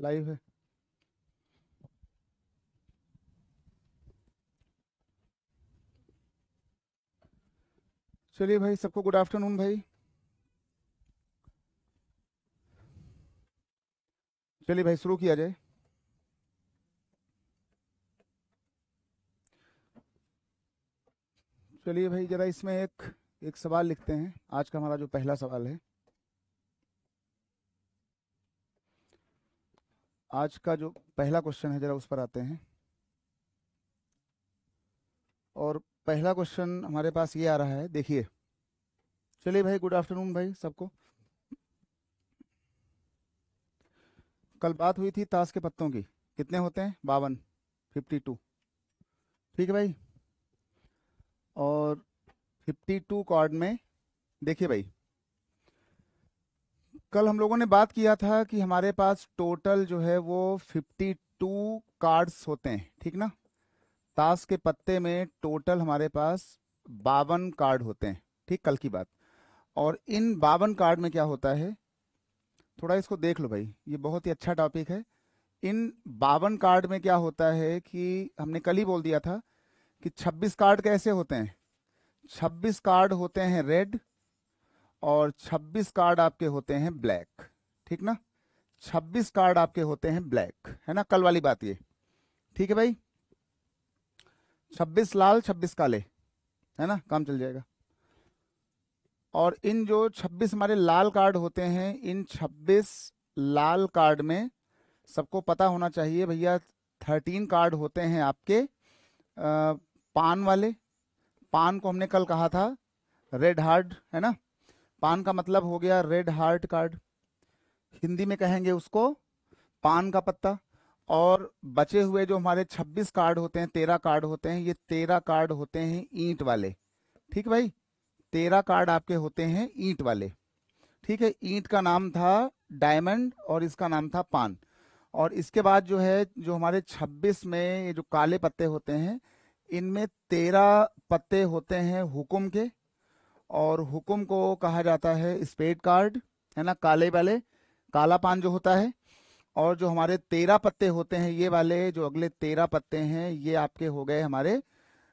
live है चलिए भाई सबको गुड आफ्टरनून भाई चलिए भाई शुरू किया जाए चलिए भाई जरा इसमें एक एक सवाल लिखते हैं आज का हमारा जो पहला सवाल है आज का जो पहला क्वेश्चन है जरा उस पर आते हैं और पहला क्वेश्चन हमारे पास ये आ रहा है देखिए चलिए भाई गुड आफ्टरनून भाई सबको कल बात हुई थी ताश के पत्तों की कितने होते हैं बावन फिफ्टी टू ठीक है भाई और फिफ्टी टू कॉर्ड में देखिए भाई कल हम लोगों ने बात किया था कि हमारे पास टोटल जो है वो 52 कार्ड्स होते हैं ठीक ना ताश के पत्ते में टोटल हमारे पास बावन कार्ड होते हैं ठीक कल की बात और इन बावन कार्ड में क्या होता है थोड़ा इसको देख लो भाई ये बहुत ही अच्छा टॉपिक है इन बावन कार्ड में क्या होता है कि हमने कल ही बोल दिया था कि 26 कार्ड कैसे होते हैं 26 कार्ड होते हैं रेड और 26 कार्ड आपके होते हैं ब्लैक ठीक ना 26 कार्ड आपके होते हैं ब्लैक है ना कल वाली बात ये ठीक है भाई 26 लाल 26 काले है ना काम चल जाएगा और इन जो 26 हमारे लाल कार्ड होते हैं इन 26 लाल कार्ड में सबको पता होना चाहिए भैया 13 कार्ड होते हैं आपके आ, पान वाले पान को हमने कल कहा था रेड हार्ड है ना पान का मतलब हो गया रेड हार्ट कार्ड हिंदी में कहेंगे उसको पान का पत्ता और बचे हुए जो हमारे 26 कार्ड होते हैं तेरह कार्ड होते हैं ये तेरह कार्ड होते हैं ईंट वाले ठीक भाई तेरह कार्ड आपके होते हैं ईंट वाले ठीक है ईंट का नाम था डायमंड और इसका नाम था पान और इसके बाद जो है जो हमारे 26 में ये जो काले पत्ते होते हैं इनमें तेरह पत्ते होते हैं हुकुम के और हुक्म को कहा जाता है स्पेड कार्ड है ना काले वाले काला पान जो होता है और जो हमारे तेरह पत्ते होते हैं ये वाले जो अगले तेरह पत्ते हैं ये आपके हो गए हमारे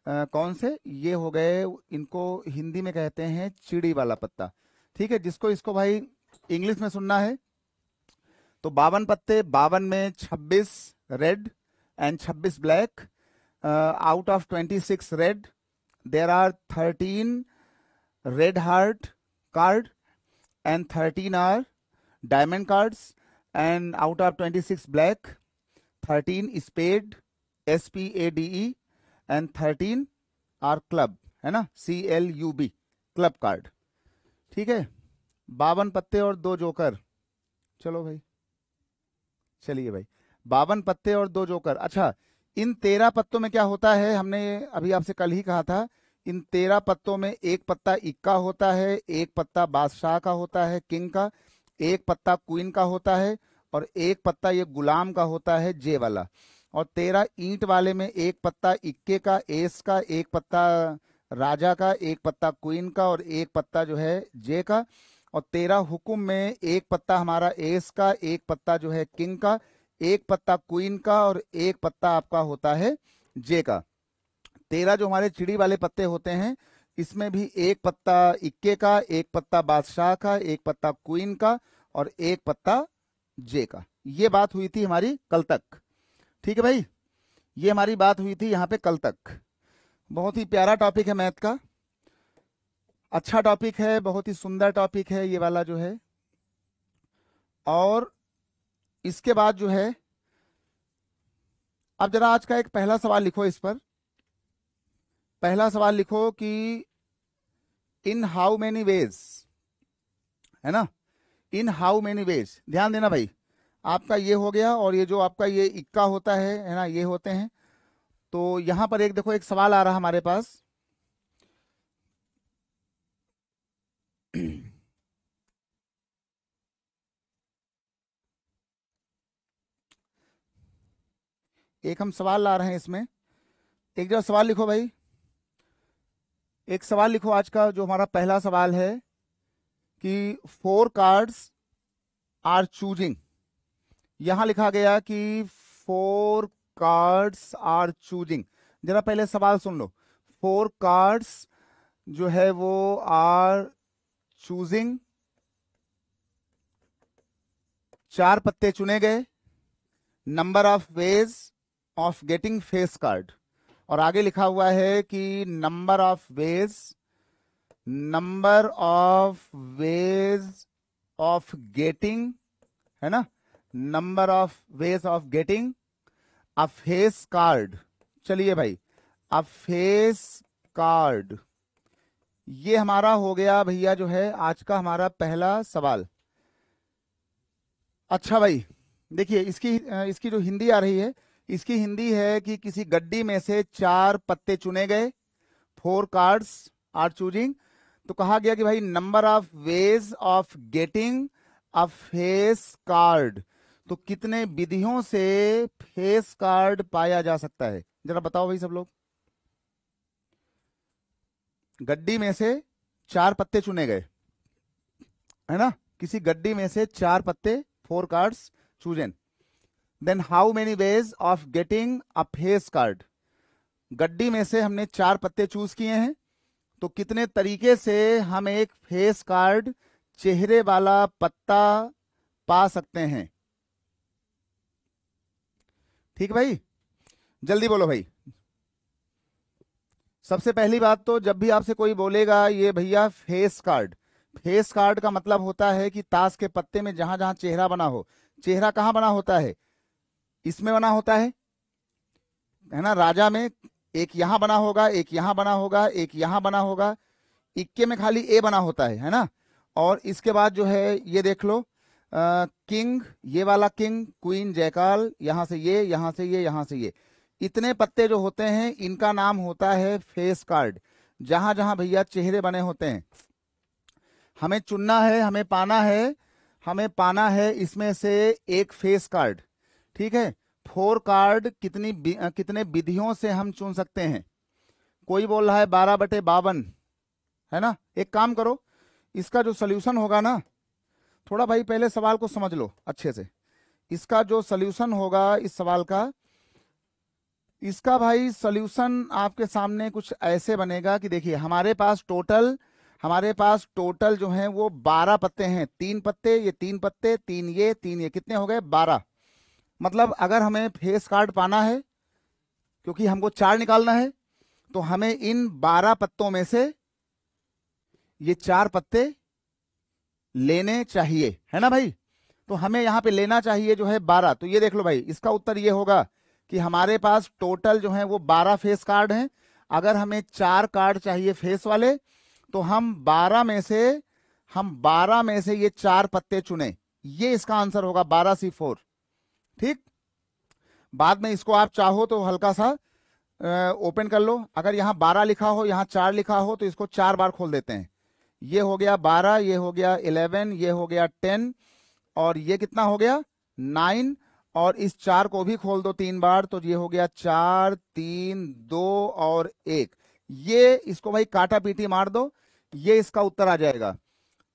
आ, कौन से ये हो गए इनको हिंदी में कहते हैं चिड़ी वाला पत्ता ठीक है जिसको इसको भाई इंग्लिश में सुनना है तो बावन पत्ते बावन में छब्बीस रेड एंड छब्बीस black out of twenty six red there are thirteen red heart card and 13 are diamond cards and out of 26 black 13 thirteen spade s p a d e and 13 are club है ना C L U B club card ठीक है बावन पत्ते और दो joker चलो भाई चलिए भाई बावन पत्ते और दो जोकर अच्छा इन तेरह पत्तों में क्या होता है हमने अभी आपसे कल ही कहा था इन तेरह पत्तों में एक पत्ता इक्का होता है एक पत्ता बादशाह का होता है किंग का एक पत्ता क्वीन का होता है और एक पत्ता ये गुलाम का होता है जे वाला और तेरह ईंट वाले में एक पत्ता इक्के का एस का एक पत्ता राजा का एक पत्ता क्वीन का और एक पत्ता जो है जे का और तेरह हुक्म में एक पत्ता हमारा एस का एक पत्ता जो है किंग का एक पत्ता क्वीन का और एक पत्ता आपका होता है जे का तेरह जो हमारे चिड़ी वाले पत्ते होते हैं इसमें भी एक पत्ता इक्के का एक पत्ता बादशाह का एक पत्ता क्वीन का और एक पत्ता जे का ये बात हुई थी हमारी कल तक ठीक है भाई ये हमारी बात हुई थी यहाँ पे कल तक बहुत ही प्यारा टॉपिक है मैथ का अच्छा टॉपिक है बहुत ही सुंदर टॉपिक है ये वाला जो है और इसके बाद जो है अब जरा आज का एक पहला सवाल लिखो इस पर पहला सवाल लिखो कि इन हाउ मेनी वेज है ना इन हाउ मेनी वेज ध्यान देना भाई आपका ये हो गया और ये जो आपका ये इक्का होता है है ना ये होते हैं तो यहां पर एक देखो एक सवाल आ रहा हमारे पास एक हम सवाल ला रहे हैं इसमें एक जो सवाल लिखो भाई एक सवाल लिखो आज का जो हमारा पहला सवाल है कि फोर कार्ड्स आर चूजिंग यहां लिखा गया कि फोर कार्ड्स आर चूजिंग जरा पहले सवाल सुन लो फोर कार्ड्स जो है वो आर चूजिंग चार पत्ते चुने गए number of ways of getting face card और आगे लिखा हुआ है कि number of ways number of ways of getting है ना number of ways of getting a face card चलिए भाई अ फेस कार्ड ये हमारा हो गया भैया जो है आज का हमारा पहला सवाल अच्छा भाई देखिए इसकी इसकी जो हिंदी आ रही है इसकी हिंदी है कि किसी गड्डी में से चार पत्ते चुने गए फोर कार्ड्स आर चूजिंग तो कहा गया कि भाई number of ways of getting a face card तो कितने विधियों से फेस कार्ड पाया जा सकता है जरा बताओ भाई सब लोग गड्डी में से चार पत्ते चुने गए है ना किसी गड्डी में से चार पत्ते four cards chosen then how many ways of getting a face card गड्डी में से हमने चार पत्ते चूज किए हैं तो कितने तरीके से हम एक फेस कार्ड चेहरे वाला पत्ता पा सकते हैं ठीक भाई जल्दी बोलो भाई सबसे पहली बात तो जब भी आपसे कोई बोलेगा ये भैया फेस कार्ड फेस कार्ड का मतलब होता है कि ताश के पत्ते में जहां जहां चेहरा बना हो चेहरा कहां बना होता है इसमें बना होता है है ना राजा में एक यहां बना होगा एक यहां बना होगा एक यहां बना होगा इक्के में खाली ए बना होता है है ना और इसके बाद जो है ये देख लो आ, किंग ये वाला किंग क्वीन जयकाल यहां से ये यहां से ये यहां से ये इतने पत्ते जो होते हैं इनका नाम होता है फेस कार्ड जहां जहां भैया चेहरे बने होते हैं हमें चुनना है हमें पाना है हमें पाना है इसमें से एक फेस कार्ड ठीक है फोर कार्ड कितनी कितने विधियों से हम चुन सकते हैं कोई बोल रहा है बारह बटे बावन है ना एक काम करो इसका जो सोल्यूशन होगा ना थोड़ा भाई पहले सवाल को समझ लो अच्छे से इसका जो सोल्यूशन होगा इस सवाल का इसका भाई सोल्यूशन आपके सामने कुछ ऐसे बनेगा कि देखिए हमारे पास टोटल हमारे पास टोटल जो है वो बारह पत्ते हैं तीन पत्ते ये तीन पत्ते तीन ये तीन ये कितने हो गए बारह मतलब अगर हमें फेस कार्ड पाना है क्योंकि हमको चार निकालना है तो हमें इन बारह पत्तों में से ये चार पत्ते लेने चाहिए है ना भाई तो हमें यहां पे लेना चाहिए जो है बारह तो ये देख लो भाई इसका उत्तर ये होगा कि हमारे पास टोटल जो है वो बारह फेस कार्ड हैं अगर हमें चार कार्ड चाहिए फेस वाले तो हम बारह में से हम बारह में से ये चार पत्ते चुने ये इसका आंसर होगा बारह सी फोर ठीक बाद में इसको आप चाहो तो हल्का सा ओपन कर लो अगर यहां बारह लिखा हो यहां चार लिखा हो तो इसको चार बार खोल देते हैं ये हो गया बारह ये हो गया इलेवन ये हो गया टेन और ये कितना हो गया नाइन और इस चार को भी खोल दो तीन बार तो ये हो गया चार तीन दो और एक ये इसको भाई काटा पीटी मार दो ये इसका उत्तर आ जाएगा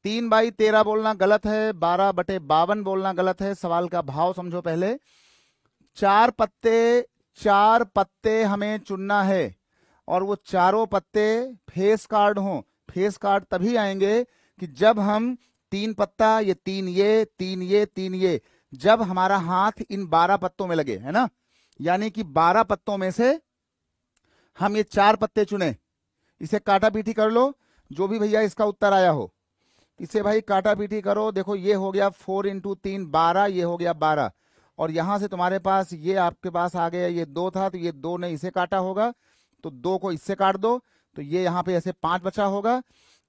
तीन बाई तेरह बोलना गलत है बारह बटे बावन बोलना गलत है सवाल का भाव समझो पहले चार पत्ते चार पत्ते हमें चुनना है और वो चारों पत्ते फेस कार्ड हो फेस कार्ड तभी आएंगे कि जब हम तीन पत्ता ये तीन ये तीन ये तीन ये जब हमारा हाथ इन बारह पत्तों में लगे है ना यानी कि बारह पत्तों में से हम ये चार पत्ते चुने इसे काटा पीटी कर लो जो भी भैया इसका उत्तर आया हो इसे भाई काटा पीटी करो देखो ये हो गया फोर इंटू तीन बारह ये हो गया बारह और यहाँ से तुम्हारे पास ये आपके पास आ गया ये दो था तो ये दो ने इसे काटा होगा तो दो को इससे काट दो तो ये यहाँ पे ऐसे पांच बचा होगा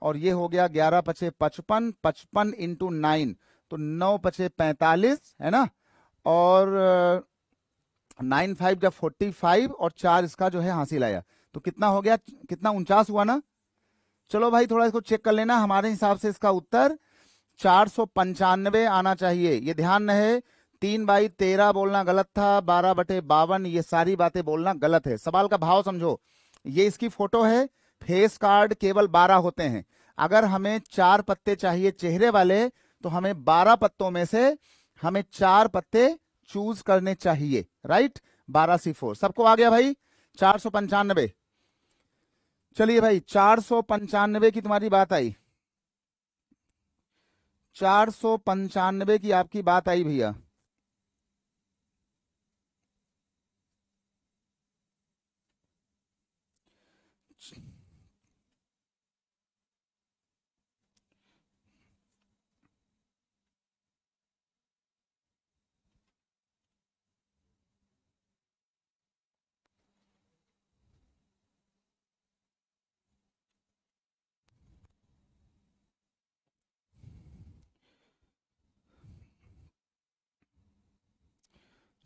और ये हो गया ग्यारह पचे पचपन पचपन इंटू नाइन तो नौ पचे पैंतालीस है ना और नाइन फाइव जब फोर्टी फाइव और चार इसका जो है हासिल आया तो कितना हो गया कितना उनचास हुआ ना चलो भाई थोड़ा इसको चेक कर लेना हमारे हिसाब से इसका उत्तर चार सौ पंचानवे आना चाहिए ये ध्यान रहे तीन बाई तेरह बोलना गलत था बारह बटे बावन ये सारी बातें बोलना गलत है सवाल का भाव समझो ये इसकी फोटो है फेस कार्ड केवल बारह होते हैं अगर हमें चार पत्ते चाहिए चेहरे वाले तो हमें बारह पत्तों में से हमें चार पत्ते चूज करने चाहिए राइट बारह सी फोर सबको आ गया भाई चार सौ पंचानबे चलिए भाई चार सौ पंचानवे की तुम्हारी बात आई चार सौ पंचानवे की आपकी बात आई भैया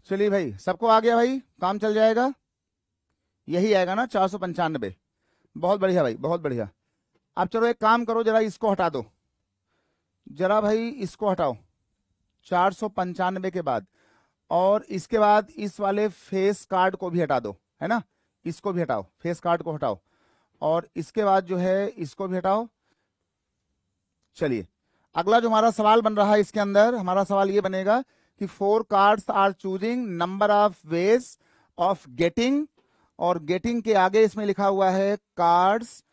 चलिए भाई सबको आ गया भाई काम चल जाएगा यही आएगा ना चार सौ पंचानबे बहुत बढ़िया भाई बहुत बढ़िया अब चलो एक काम करो जरा इसको हटा दो जरा भाई इसको हटाओ चार सौ पंचानबे के बाद और इसके बाद इस वाले फेस कार्ड को भी हटा दो है ना इसको भी हटाओ फेस कार्ड को हटाओ और इसके बाद जो है इसको भी हटाओ चलिए अगला जो हमारा सवाल बन रहा है इसके अंदर हमारा सवाल ये बनेगा कि four cards are choosing number of ways of getting और गेटिंग के आगे इसमें लिखा हुआ है cards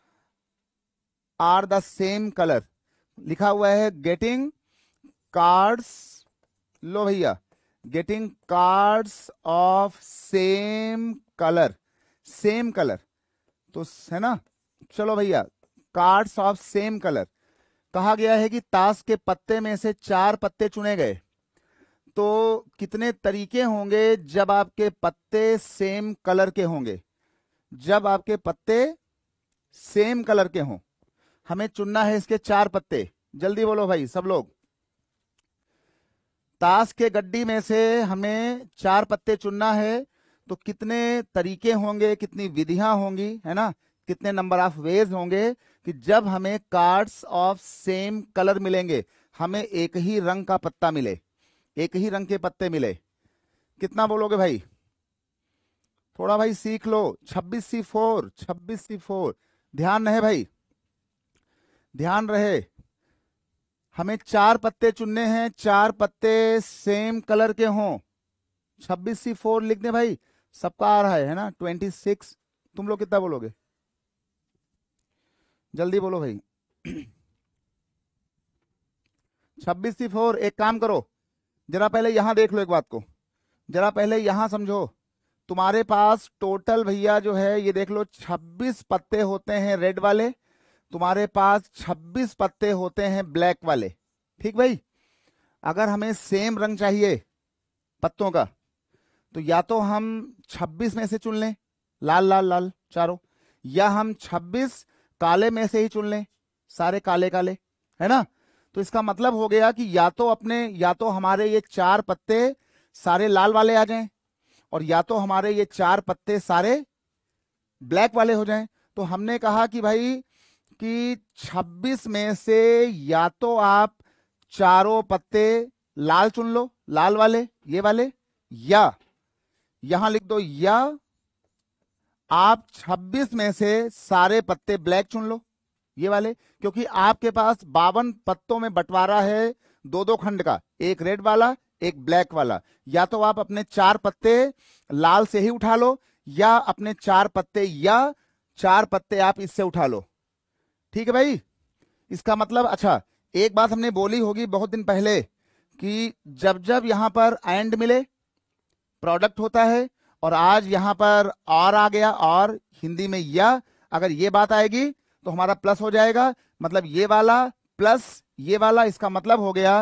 are the same colour लिखा हुआ है गेटिंग कार्ड्स लो भैया getting cards of same colour same colour तो है ना चलो भैया कार्ड्स ऑफ सेम कलर कहा गया है कि ताश के पत्ते में से चार पत्ते चुने गए तो कितने तरीके होंगे जब आपके पत्ते सेम कलर के होंगे जब आपके पत्ते सेम कलर के हों हमें चुनना है इसके चार पत्ते जल्दी बोलो भाई सब लोग ताश के गड्डी में से हमें चार पत्ते चुनना है तो कितने तरीके होंगे कितनी विधियां होंगी है ना कितने नंबर ऑफ वेज होंगे कि जब हमें कार्ड्स ऑफ सेम कलर मिलेंगे हमें एक ही रंग का पत्ता मिले एक ही रंग के पत्ते मिले कितना बोलोगे भाई थोड़ा भाई सीख लो छब्बीस सी फोर छब्बीस सी फोर ध्यान रहे भाई ध्यान रहे हमें चार पत्ते चुनने हैं चार पत्ते सेम कलर के हों छब्बीस सी फोर लिख दे भाई सबका आ रहा है, है ना ट्वेंटी सिक्स तुम लोग कितना बोलोगे जल्दी बोलो भाई छब्बीस सी फोर एक काम करो जरा पहले यहां देख लो एक बात को जरा पहले यहां समझो तुम्हारे पास टोटल भैया जो है ये देख लो 26 पत्ते होते हैं रेड वाले तुम्हारे पास 26 पत्ते होते हैं ब्लैक वाले ठीक भाई अगर हमें सेम रंग चाहिए पत्तों का तो या तो हम 26 में से चुन लें लाल लाल लाल चारों या हम 26 काले में से ही चुन लें सारे काले काले है ना तो इसका मतलब हो गया कि या तो अपने या तो हमारे ये चार पत्ते सारे लाल वाले आ जाएं और या तो हमारे ये चार पत्ते सारे ब्लैक वाले हो जाएं तो हमने कहा कि भाई कि 26 में से या तो आप चारों पत्ते लाल चुन लो लाल वाले ये वाले या यहां लिख दो या आप 26 में से सारे पत्ते ब्लैक चुन लो ये वाले क्योंकि आपके पास बावन पत्तों में बंटवारा है दो दो खंड का एक रेड वाला एक ब्लैक वाला या तो आप अपने चार पत्ते लाल से ही उठा लो या अपने चार पत्ते या चार पत्ते आप इससे उठा लो ठीक है भाई इसका मतलब अच्छा एक बात हमने बोली होगी बहुत दिन पहले कि जब जब यहां पर एंड मिले प्रोडक्ट होता है और आज यहां पर और आ गया और हिंदी में या अगर ये बात आएगी तो हमारा प्लस हो जाएगा मतलब ये वाला प्लस ये वाला इसका मतलब हो गया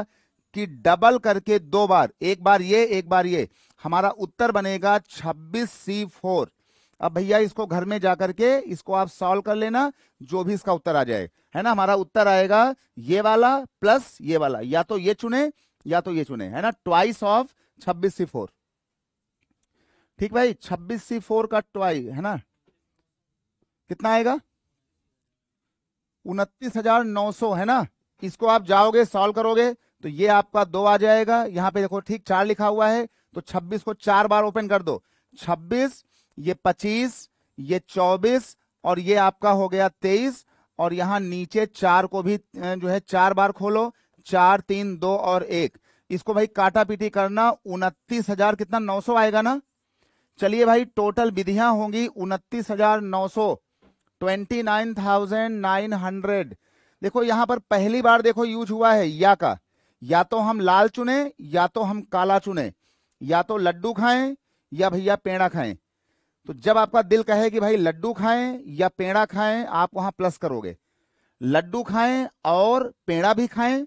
कि डबल करके दो बार एक बार ये एक बार ये हमारा उत्तर बनेगा छब्बीस सी फोर अब भैया इसको घर में जाकर के इसको आप सॉल्व कर लेना जो भी इसका उत्तर आ जाए है ना हमारा उत्तर आएगा ये वाला प्लस ये वाला या तो ये चुने या तो ये चुने है ना ट्वाइस ऑफ छब्बीस सी फोर ठीक भाई छब्बीस सी फोर का ट्वाइस है ना कितना आएगा उनतीस हजार नौ सौ है ना इसको आप जाओगे सॉल्व करोगे तो ये आपका दो आ जाएगा यहाँ पे देखो ठीक चार लिखा हुआ है तो छब्बीस को चार बार ओपन कर दो छब्बीस ये पच्चीस ये चौबीस और ये आपका हो गया तेईस और यहाँ नीचे चार को भी जो है चार बार खोलो चार तीन दो और एक इसको भाई काटा पीटी करना उनतीस हजार कितना नौ सौ आएगा ना चलिए भाई टोटल विधियां होंगी उनतीस हजार नौ सौ twenty nine thousand nine hundred देखो यहां पर पहली बार देखो यूज हुआ है या का या तो हम लाल चुने या तो हम काला चुने या तो लड्डू खाएं या भैया पेड़ा खाएं तो जब आपका दिल कहे कि भाई लड्डू खाएं या पेड़ा खाएं आप वहां प्लस करोगे लड्डू खाएं और पेड़ा भी खाएं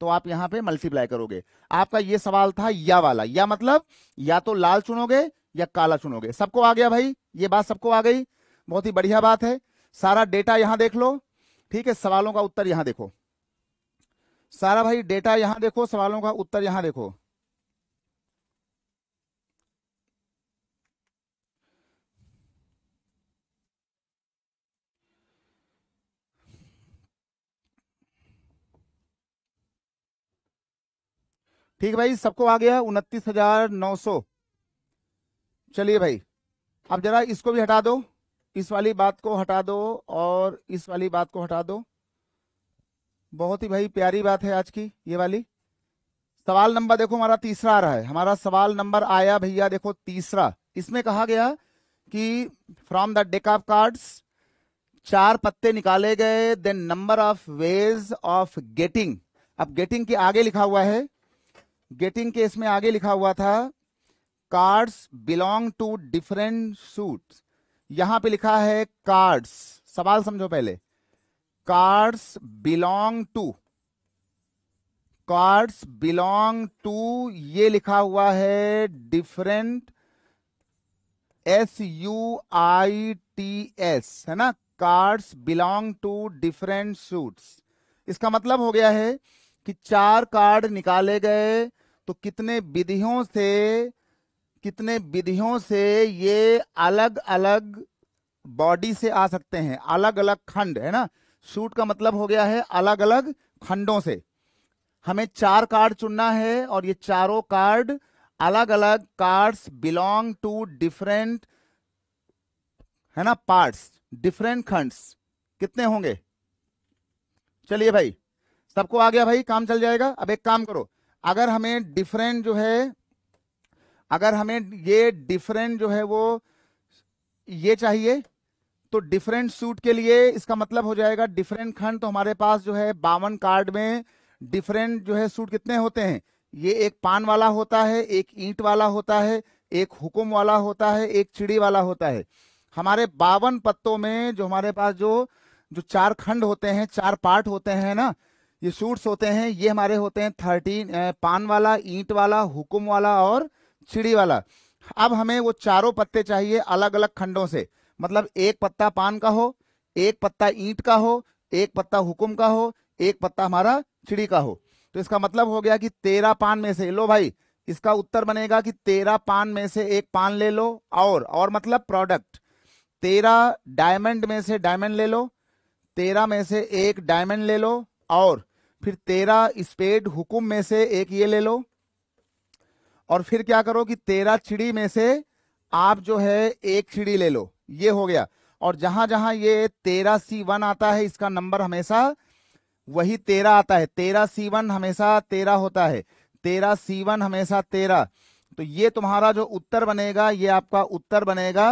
तो आप यहां पे मल्टीप्लाई करोगे आपका ये सवाल था या वाला या मतलब या तो लाल चुनोगे या काला चुनोगे सबको आ गया भाई ये बात सबको आ गई बहुत ही बढ़िया बात है सारा डेटा यहां देख लो ठीक है सवालों का उत्तर यहां देखो सारा भाई डेटा यहां देखो सवालों का उत्तर यहां देखो ठीक भाई सबको आ गया उनतीस हजार नौ सौ चलिए भाई अब जरा इसको भी हटा दो इस वाली बात को हटा दो और इस वाली बात को हटा दो बहुत ही भाई प्यारी बात है आज की ये वाली सवाल नंबर देखो हमारा तीसरा आ रहा है हमारा सवाल नंबर आया भैया देखो तीसरा इसमें कहा गया कि from the deck of cards चार पत्ते निकाले गए then number of ways of getting अब गेटिंग के आगे लिखा हुआ है गेटिंग के इसमें आगे लिखा हुआ था cards belong to different suits यहां पे लिखा है कार्ड्स सवाल समझो पहले cards belong to cards belong to ये लिखा हुआ है different S U I T S है ना cards belong to different suits इसका मतलब हो गया है कि चार कार्ड निकाले गए तो कितने विधियों से कितने विधियों से ये अलग अलग बॉडी से आ सकते हैं अलग अलग खंड है ना शूट का मतलब हो गया है अलग अलग खंडों से हमें चार कार्ड चुनना है और ये चारों कार्ड अलग अलग कार्ड्स बिलोंग टू डिफरेंट है ना पार्ट्स डिफरेंट खंड्स कितने होंगे चलिए भाई सबको आ गया भाई काम चल जाएगा अब एक काम करो अगर हमें डिफरेंट जो है अगर हमें ये डिफरेंट जो है वो ये चाहिए तो डिफरेंट सूट के लिए इसका मतलब हो जाएगा डिफरेंट खंड तो हमारे पास जो है बावन कार्ड में डिफरेंट जो है सूट कितने होते हैं ये एक पान वाला होता है एक ईंट वाला होता है एक हुकुम वाला होता है एक चिड़ी वाला होता है हमारे बावन पत्तों में जो हमारे पास जो जो चार खंड होते हैं चार पार्ट होते हैं ना ये सूट्स होते हैं ये हमारे होते हैं थर्टीन पान वाला ईंट वाला हुकुम वाला और सीढ़ी वाला अब हमें वो चारों पत्ते चाहिए अलग अलग खंडों से मतलब एक पत्ता पान का हो एक पत्ता ईंट का हो एक पत्ता हुकुम का हो एक पत्ता हमारा चिड़ी का हो तो इसका मतलब हो गया कि तेरह पान में से लो भाई इसका उत्तर बनेगा कि तेरह पान में से एक पान ले लो और और मतलब प्रोडक्ट तेरह डायमंड में से डायमंड ले लो तेरह में से एक डायमंड ले लो और फिर तेरह स्पेड हुकुम में से एक ये ले लो और फिर क्या करो कि तेरह चिड़ी में से आप जो है एक चिड़ी ले लो ये हो गया और जहां जहां ये तेरह सी वन आता है इसका नंबर हमेशा वही तेरह आता है तेरह सी वन हमेशा तेरह होता है तेरह सी वन हमेशा तेरह तो ये तुम्हारा जो उत्तर बनेगा ये आपका उत्तर बनेगा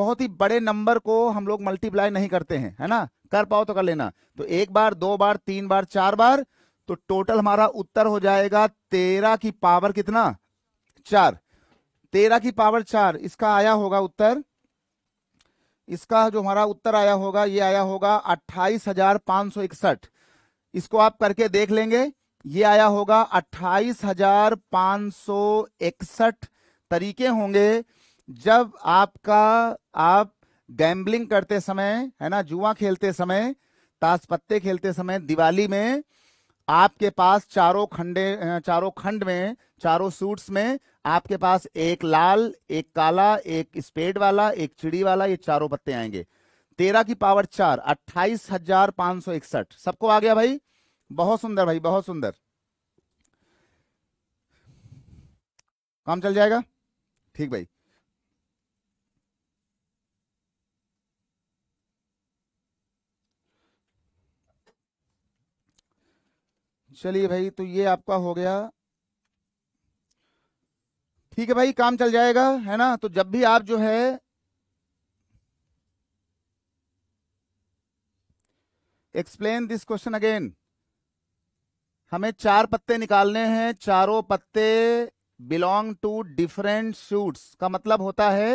बहुत ही बड़े नंबर को हम लोग मल्टीप्लाई नहीं करते हैं है ना कर पाओ तो कर लेना तो एक बार दो बार तीन बार चार बार तो टोटल हमारा उत्तर हो जाएगा तेरह की पावर कितना चार तेरह की पावर चार इसका आया होगा उत्तर इसका जो हमारा उत्तर आया होगा ये आया होगा अट्ठाईस हजार पांच सौ इकसठ इसको आप करके देख लेंगे ये आया होगा अट्ठाईस हजार पांच सौ इकसठ तरीके होंगे जब आपका आप गैम्बलिंग करते समय है ना जुआ खेलते समय ताश पत्ते खेलते समय दिवाली में आपके पास चारों खंडे चारों खंड में चारों सूट्स में आपके पास एक लाल एक काला एक स्पेड वाला एक चिड़ी वाला ये चारों पत्ते आएंगे तेरह की पावर चार अट्ठाईस हजार पांच सौ इकसठ सबको आ गया भाई बहुत सुंदर भाई बहुत सुंदर काम चल जाएगा ठीक भाई चलिए भाई तो ये आपका हो गया ठीक है भाई काम चल जाएगा है ना तो जब भी आप जो है एक्सप्लेन दिस क्वेश्चन अगेन हमें चार पत्ते निकालने हैं चारों पत्ते बिलोंग टू डिफरेंट शूट्स का मतलब होता है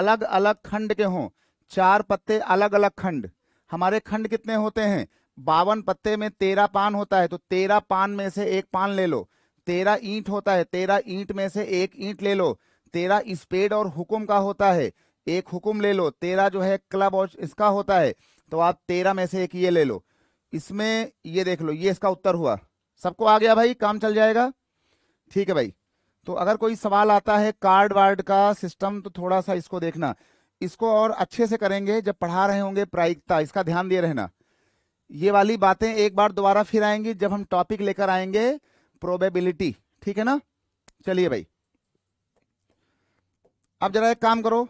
अलग अलग खंड के हों चार पत्ते अलग अलग खंड हमारे खंड कितने होते हैं बावन पत्ते में तेरह पान होता है तो तेरह पान में से एक पान ले लो तेरह ईंट होता है तेरह ईंट में से एक ईंट ले लो तेरह स्पेड और हुकुम का होता है एक हुकुम ले लो तेरह जो है क्लब और इसका होता है तो आप तेरह में से एक ये ले लो इसमें ये देख लो ये इसका उत्तर हुआ सबको आ गया भाई काम चल जाएगा ठीक है भाई तो अगर कोई सवाल आता है कार्ड वार्ड का सिस्टम तो थोड़ा सा इसको देखना इसको और अच्छे से करेंगे जब पढ़ा रहे होंगे प्रायिकता इसका ध्यान दिए रहना ये वाली बातें एक बार दोबारा फिर आएंगी जब हम टॉपिक लेकर आएंगे प्रोबेबिलिटी ठीक है ना चलिए भाई अब जरा एक काम करो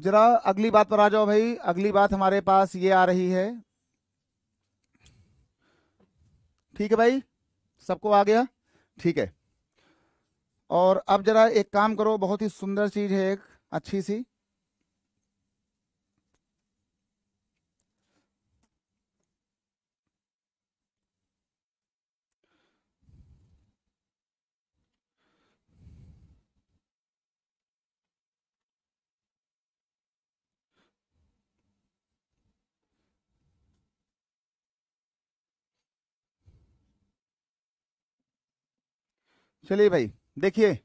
जरा अगली बात पर आ जाओ भाई अगली बात हमारे पास ये आ रही है ठीक है भाई सबको आ गया ठीक है और अब जरा एक काम करो बहुत ही सुंदर चीज है एक अच्छी सी चलिए भाई देखिए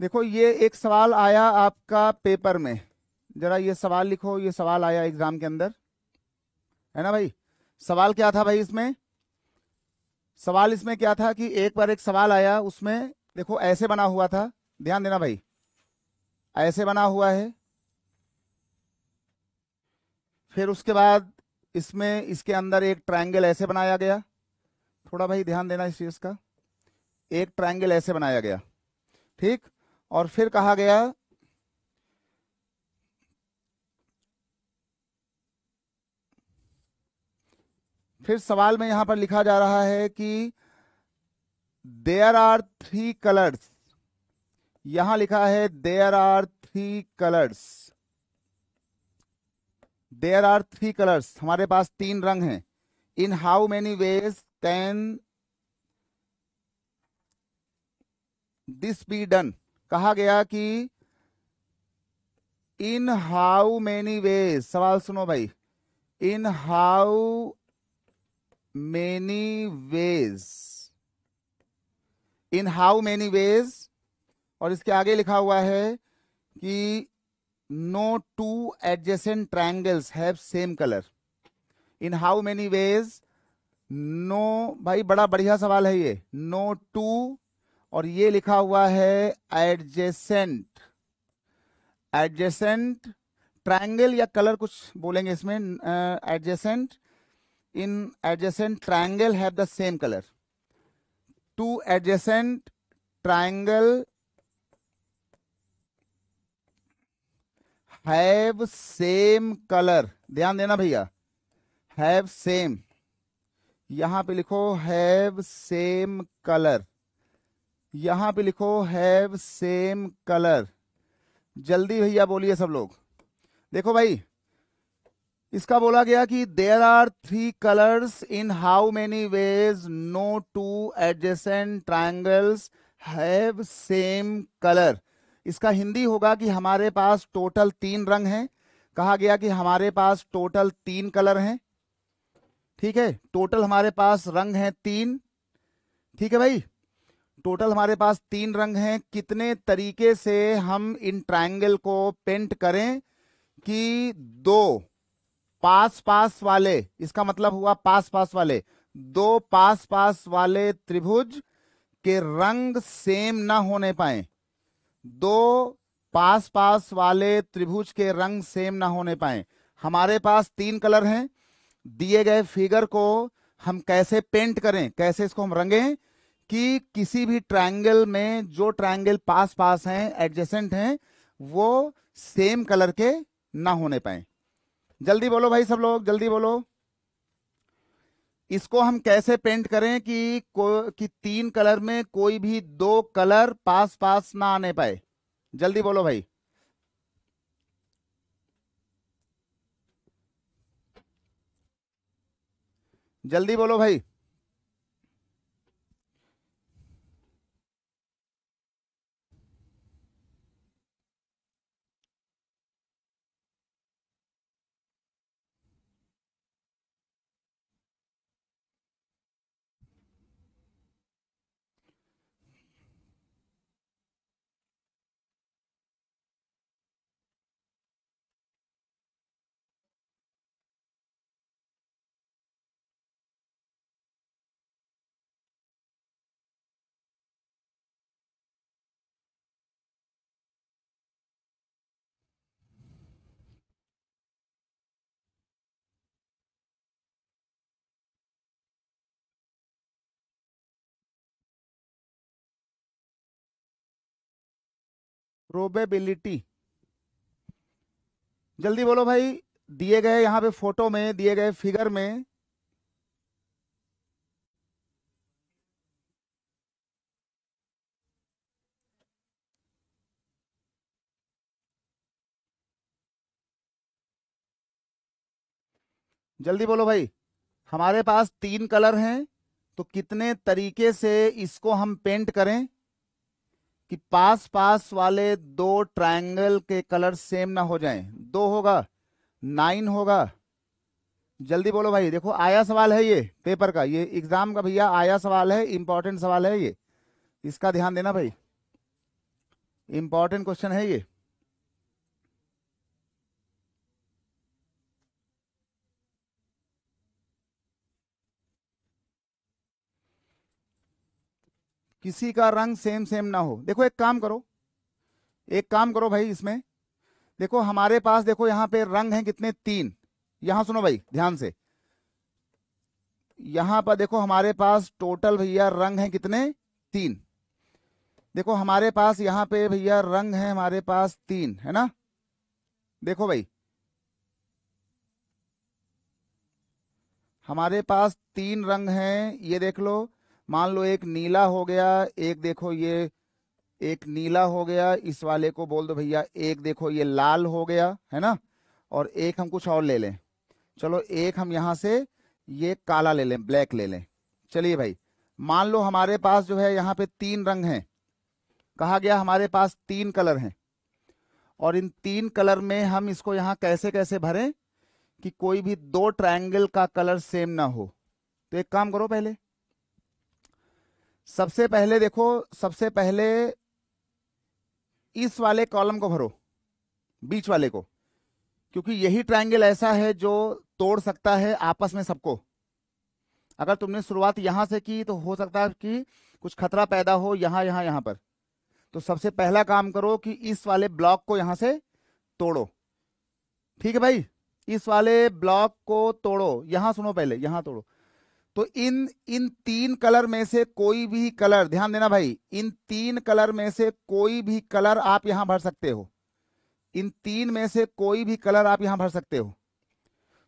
देखो ये एक सवाल आया आपका पेपर में जरा ये सवाल लिखो ये सवाल आया एग्जाम के अंदर है ना भाई सवाल क्या था भाई इसमें सवाल इसमें क्या था कि एक बार एक सवाल आया उसमें देखो ऐसे बना हुआ था ध्यान देना भाई ऐसे बना हुआ है फिर उसके बाद इसमें इसके अंदर एक ट्रायंगल ऐसे बनाया गया थोड़ा भाई ध्यान देना इस चीज़ का एक ट्रायंगल ऐसे बनाया गया ठीक और फिर कहा गया फिर सवाल में यहां पर लिखा जा रहा है कि देयर आर थ्री कलर्स यहां लिखा है there are three colours there are three colours हमारे पास तीन रंग हैं in how many ways can this be done कहा गया कि इन हाउ मेनी वेज सवाल सुनो भाई in how many ways in how many ways और इसके आगे लिखा हुआ है कि no two adjacent triangles have same colour in how many ways no भाई बड़ा बढ़िया सवाल है ये नो टू और ये लिखा हुआ है एडजेसेंट एडजेसेंट ट्रायंगल या कलर कुछ बोलेंगे इसमें adjacent in adjacent triangle have the same colour two adjacent triangle have same colour ध्यान देना भैया हैव सेम यहां पे लिखो हैव सेम कलर यहां पे लिखो हैव सेम कलर जल्दी भैया बोलिए सब लोग देखो भाई इसका बोला गया कि there are three colours in how many ways no two adjacent triangles have same colour इसका हिंदी होगा कि हमारे पास टोटल तीन रंग हैं कहा गया कि हमारे पास टोटल तीन कलर हैं ठीक है टोटल हमारे पास रंग हैं तीन ठीक है भाई टोटल हमारे पास तीन रंग हैं कितने तरीके से हम इन ट्रायंगल को पेंट करें कि दो पास पास वाले इसका मतलब हुआ पास पास वाले दो पास पास वाले त्रिभुज के रंग सेम ना होने पाए दो पास पास वाले त्रिभुज के रंग सेम ना होने पाए हमारे पास तीन कलर हैं दिए गए फिगर को हम कैसे पेंट करें कैसे इसको हम रंगें कि किसी भी ट्रायंगल में जो ट्रायंगल पास पास हैं एडजेसेंट हैं वो सेम कलर के ना होने पाए जल्दी बोलो भाई सब लोग जल्दी बोलो इसको हम कैसे पेंट करें कि को, कि तीन कलर में कोई भी दो कलर पास पास ना आने पाए जल्दी बोलो भाई जल्दी बोलो भाई प्रोबेबिलिटी जल्दी बोलो भाई दिए गए यहां पे फोटो में दिए गए फिगर में जल्दी बोलो भाई हमारे पास तीन कलर हैं तो कितने तरीके से इसको हम पेंट करें कि पास पास वाले दो ट्रायंगल के कलर सेम ना हो जाएं दो होगा नाइन होगा जल्दी बोलो भाई देखो आया सवाल है ये पेपर का ये एग्जाम का भैया आया सवाल है इंपॉर्टेंट सवाल है ये इसका ध्यान देना भाई इंपॉर्टेंट क्वेश्चन है ये किसी का रंग सेम सेम ना हो देखो एक काम करो एक काम करो भाई इसमें देखो हमारे पास देखो यहां पे रंग है कितने तीन यहां सुनो भाई ध्यान से यहां पर देखो हमारे पास टोटल भैया रंग है कितने तीन देखो हमारे पास यहां पे भैया रंग है हमारे पास तीन है ना देखो भाई हमारे पास तीन रंग हैं ये देख लो मान लो एक नीला हो गया एक देखो ये एक नीला हो गया इस वाले को बोल दो भैया एक देखो ये लाल हो गया है ना और एक हम कुछ और ले लें चलो एक हम यहां से ये काला ले लें ब्लैक ले लें चलिए भाई मान लो हमारे पास जो है यहाँ पे तीन रंग हैं कहा गया हमारे पास तीन कलर हैं और इन तीन कलर में हम इसको यहाँ कैसे कैसे भरें कि कोई भी दो ट्रायंगल का कलर सेम ना हो तो एक काम करो पहले सबसे पहले देखो सबसे पहले इस वाले कॉलम को भरो बीच वाले को क्योंकि यही ट्रायंगल ऐसा है जो तोड़ सकता है आपस में सबको अगर तुमने शुरुआत यहां से की तो हो सकता है कि कुछ खतरा पैदा हो यहां यहां यहां पर तो सबसे पहला काम करो कि इस वाले ब्लॉक को यहां से तोड़ो ठीक है भाई इस वाले ब्लॉक को तोड़ो यहां सुनो पहले यहां तोड़ो तो इन इन तीन कलर में से कोई भी कलर ध्यान देना भाई इन तीन कलर में से कोई भी कलर आप यहां भर सकते हो इन तीन में से कोई भी कलर आप यहां भर सकते हो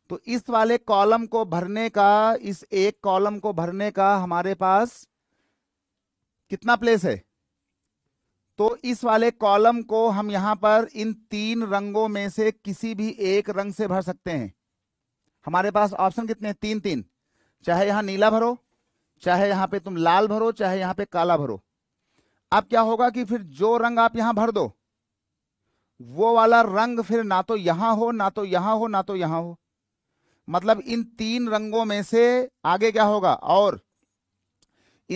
तो इस वाले कॉलम को भरने का इस एक कॉलम को भरने का हमारे पास कितना प्लेस है तो इस वाले कॉलम को हम यहां पर इन तीन रंगों में से किसी भी एक रंग से भर सकते हैं हमारे पास ऑप्शन कितने तीन तीन चाहे यहां नीला भरो चाहे यहां पे तुम लाल भरो चाहे यहां पे काला भरो अब क्या होगा कि फिर जो रंग आप यहां भर दो वो वाला रंग फिर ना तो यहां हो ना तो यहां हो ना तो यहां हो मतलब इन तीन रंगों में से आगे क्या होगा और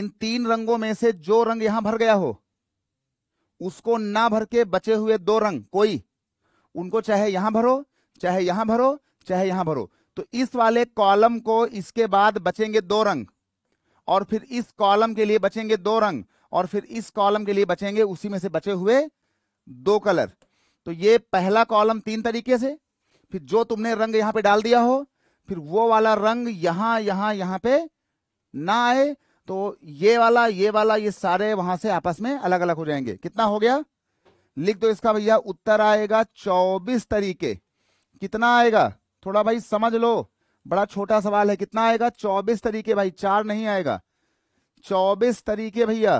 इन तीन रंगों में से जो रंग यहां भर गया हो उसको ना भर के बचे हुए दो रंग कोई उनको चाहे यहां भरो चाहे यहां भरो चाहे यहां भरो तो इस वाले कॉलम को इसके बाद बचेंगे दो रंग और फिर इस कॉलम के लिए बचेंगे दो रंग और फिर इस कॉलम के लिए बचेंगे उसी में से बचे हुए दो कलर तो ये पहला कॉलम तीन तरीके से फिर जो तुमने रंग यहां पे डाल दिया हो फिर वो वाला रंग यहां यहां यहां पे ना आए तो ये वाला ये वाला ये सारे वहां से आपस में अलग अलग हो जाएंगे कितना हो गया लिख दो इसका भैया उत्तर आएगा चौबीस तरीके कितना आएगा थोड़ा भाई समझ लो बड़ा छोटा सवाल है कितना आएगा चौबीस तरीके भाई चार नहीं आएगा चौबीस तरीके भैया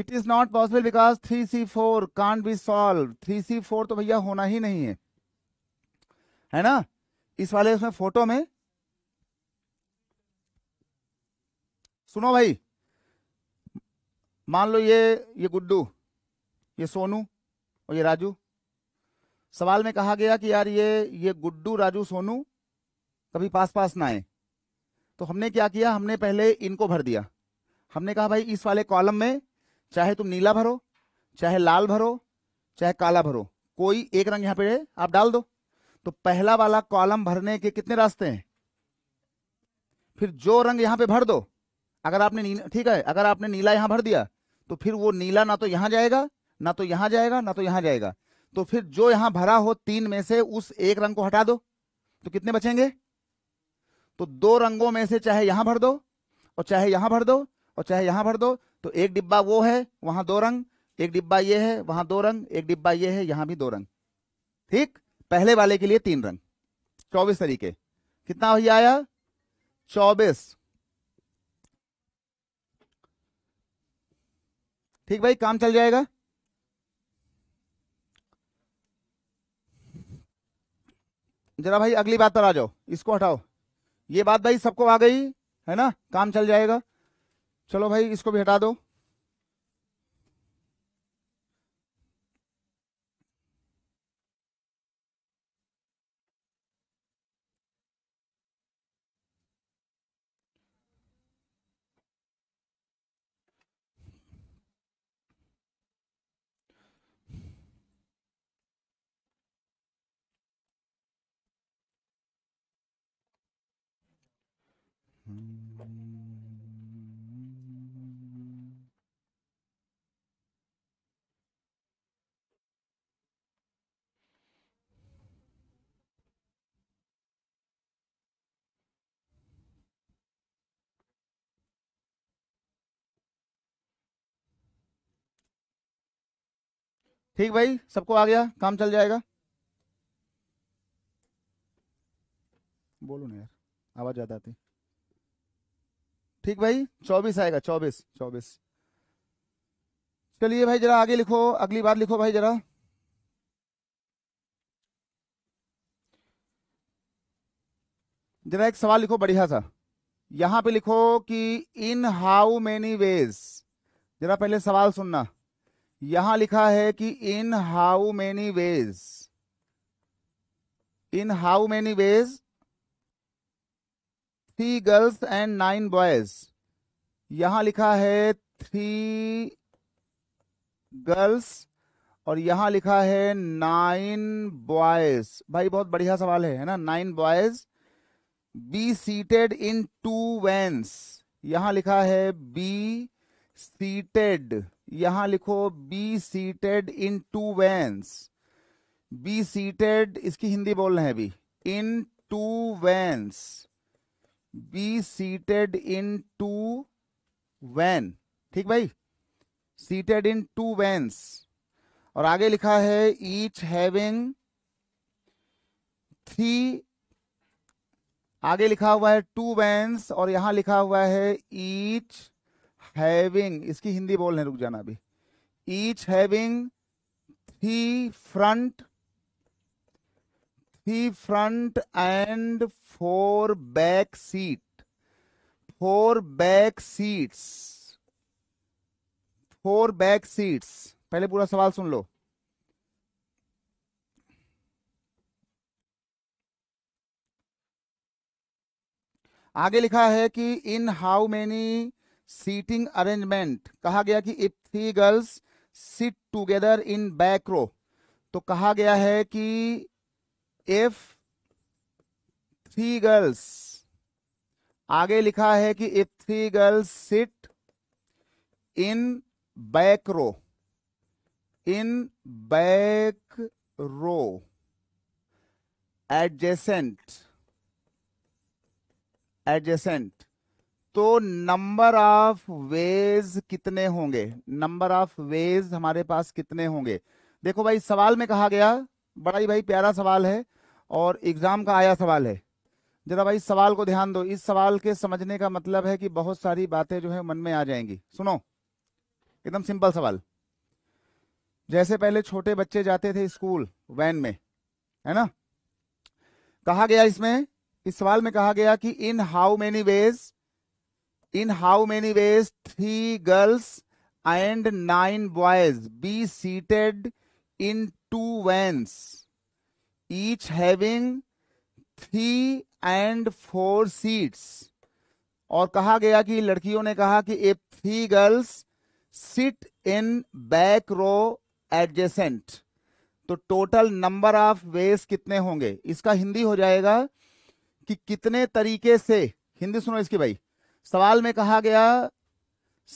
it is not possible because three C four can't be solve three C four तो भैया होना ही नहीं है है ना इस वाले उसमें फोटो में सुनो भाई मान लो ये ये गुड्डू ये सोनू और ये राजू सवाल में कहा गया कि यार ये ये गुड्डू राजू सोनू कभी पास पास ना आए तो हमने क्या किया हमने पहले इनको भर दिया हमने कहा भाई इस वाले कॉलम में चाहे तुम नीला भरो चाहे लाल भरो चाहे काला भरो कोई एक रंग यहाँ पे आप डाल दो तो पहला वाला कॉलम भरने के कितने रास्ते हैं फिर जो रंग यहाँ पे भर दो अगर आपने ठीक है अगर आपने नीला यहाँ भर दिया तो फिर वो नीला ना तो यहां जाएगा ना तो यहां जाएगा ना तो यहां जाएगा तो फिर जो यहां भरा हो तीन में से उस एक रंग को हटा दो तो कितने बचेंगे तो दो रंगों में से चाहे यहां भर दो और चाहे यहां भर दो और चाहे यहां भर दो तो एक डिब्बा वो है वहां दो रंग एक डिब्बा ये है वहां दो रंग एक डिब्बा ये है यहां भी दो रंग ठीक पहले वाले के लिए तीन रंग चौबीस तरीके कितना हो आया चौबीस ठीक भाई काम चल जाएगा जरा भाई अगली बात पर आ जाओ इसको हटाओ ये बात भाई सबको आ गई है ना काम चल जाएगा चलो भाई इसको भी हटा दो ठीक भाई सबको आ गया काम चल जाएगा बोलो ना यार आवाज ज्यादा आती ठीक भाई चौबीस आएगा चौबीस चौबीस चलिए भाई जरा आगे लिखो अगली बार लिखो भाई जरा जरा एक सवाल लिखो बढ़िया सा यहां पे लिखो कि इन हाउ मेनी वेज जरा पहले सवाल सुनना यहां लिखा है कि in how many ways in how many ways three girls and nine boys यहां लिखा है थ्री गर्ल्स और यहां लिखा है नाइन बॉयज भाई बहुत बढ़िया सवाल है है ना nine boys be seated in two vans यहां लिखा है बी सीटेड यहां लिखो be seated in two vans be seated इसकी हिंदी बोल रहे हैं अभी in two vans be seated in two van ठीक भाई सीटेड इन टू वैंस और आगे लिखा है ईच हैविंग थ्री आगे लिखा हुआ है टू वैंस और यहां लिखा हुआ है ईच हैविंग इसकी हिंदी बोलने रुक जाना अभी each having three front three front and four back seat four back seats four back seats पहले पूरा सवाल सुन लो आगे लिखा है कि in how many seating arrangement कहा गया कि if three girls sit together in back row तो कहा गया है कि इफ थ्री गर्ल्स आगे लिखा है कि if three girls sit in back row in back row adjacent adjacent तो नंबर ऑफ वेज कितने होंगे नंबर ऑफ वेज हमारे पास कितने होंगे देखो भाई सवाल में कहा गया बड़ा ही भाई प्यारा सवाल है और एग्जाम का आया सवाल है जरा भाई सवाल को ध्यान दो इस सवाल के समझने का मतलब है कि बहुत सारी बातें जो है मन में आ जाएंगी सुनो एकदम सिंपल सवाल जैसे पहले छोटे बच्चे जाते थे स्कूल वैन में है ना कहा गया इसमें इस सवाल में कहा गया कि in how many ways in how many ways three girls and nine boys be seated in two vans each having three and four seats और कहा गया कि लड़कियों ने कहा कि a three girls sit in back row adjacent तो total number of ways कितने होंगे इसका हिंदी हो जाएगा कि कितने तरीके से हिंदी सुनो इसकी भाई सवाल में कहा गया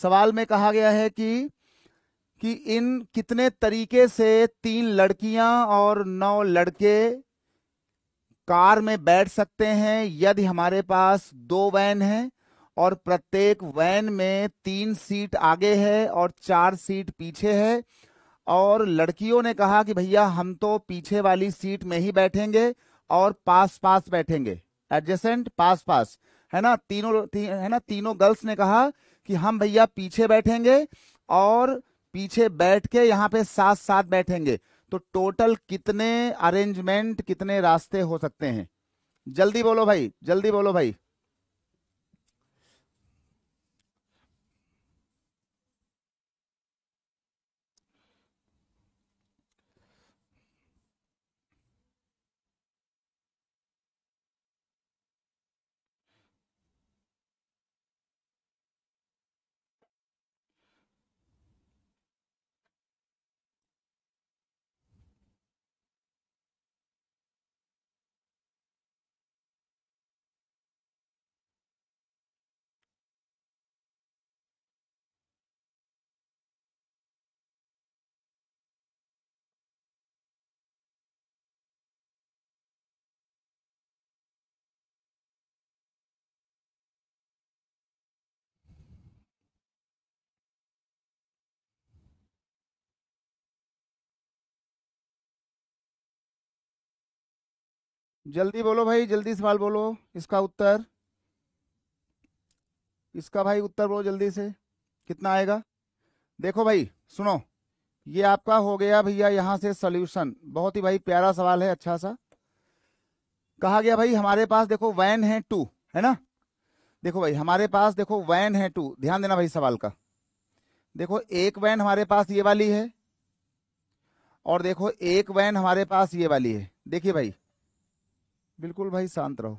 सवाल में कहा गया है कि कि इन कितने तरीके से तीन लड़कियां और नौ लड़के कार में बैठ सकते हैं यदि हमारे पास दो वैन है और प्रत्येक वैन में तीन सीट आगे है और चार सीट पीछे है और लड़कियों ने कहा कि भैया हम तो पीछे वाली सीट में ही बैठेंगे और पास पास बैठेंगे एडजेसेंट पास पास है ना तीनों ती, है ना तीनों गर्ल्स ने कहा कि हम भैया पीछे बैठेंगे और पीछे बैठ के यहाँ पे साथ साथ बैठेंगे तो टोटल कितने अरेंजमेंट कितने रास्ते हो सकते हैं जल्दी बोलो भाई जल्दी बोलो भाई जल्दी बोलो भाई जल्दी सवाल बोलो इसका उत्तर इसका भाई उत्तर बोलो जल्दी से कितना आएगा देखो भाई सुनो ये आपका हो गया भैया यहाँ से सॉल्यूशन बहुत ही भाई प्यारा सवाल है अच्छा सा कहा गया भाई हमारे पास देखो वैन है टू है ना देखो भाई हमारे पास देखो वैन है टू ध्यान देना भाई सवाल का देखो एक वैन हमारे पास ये वाली है और देखो एक वैन हमारे पास ये वाली है देखिए भाई बिल्कुल भाई शांत रहो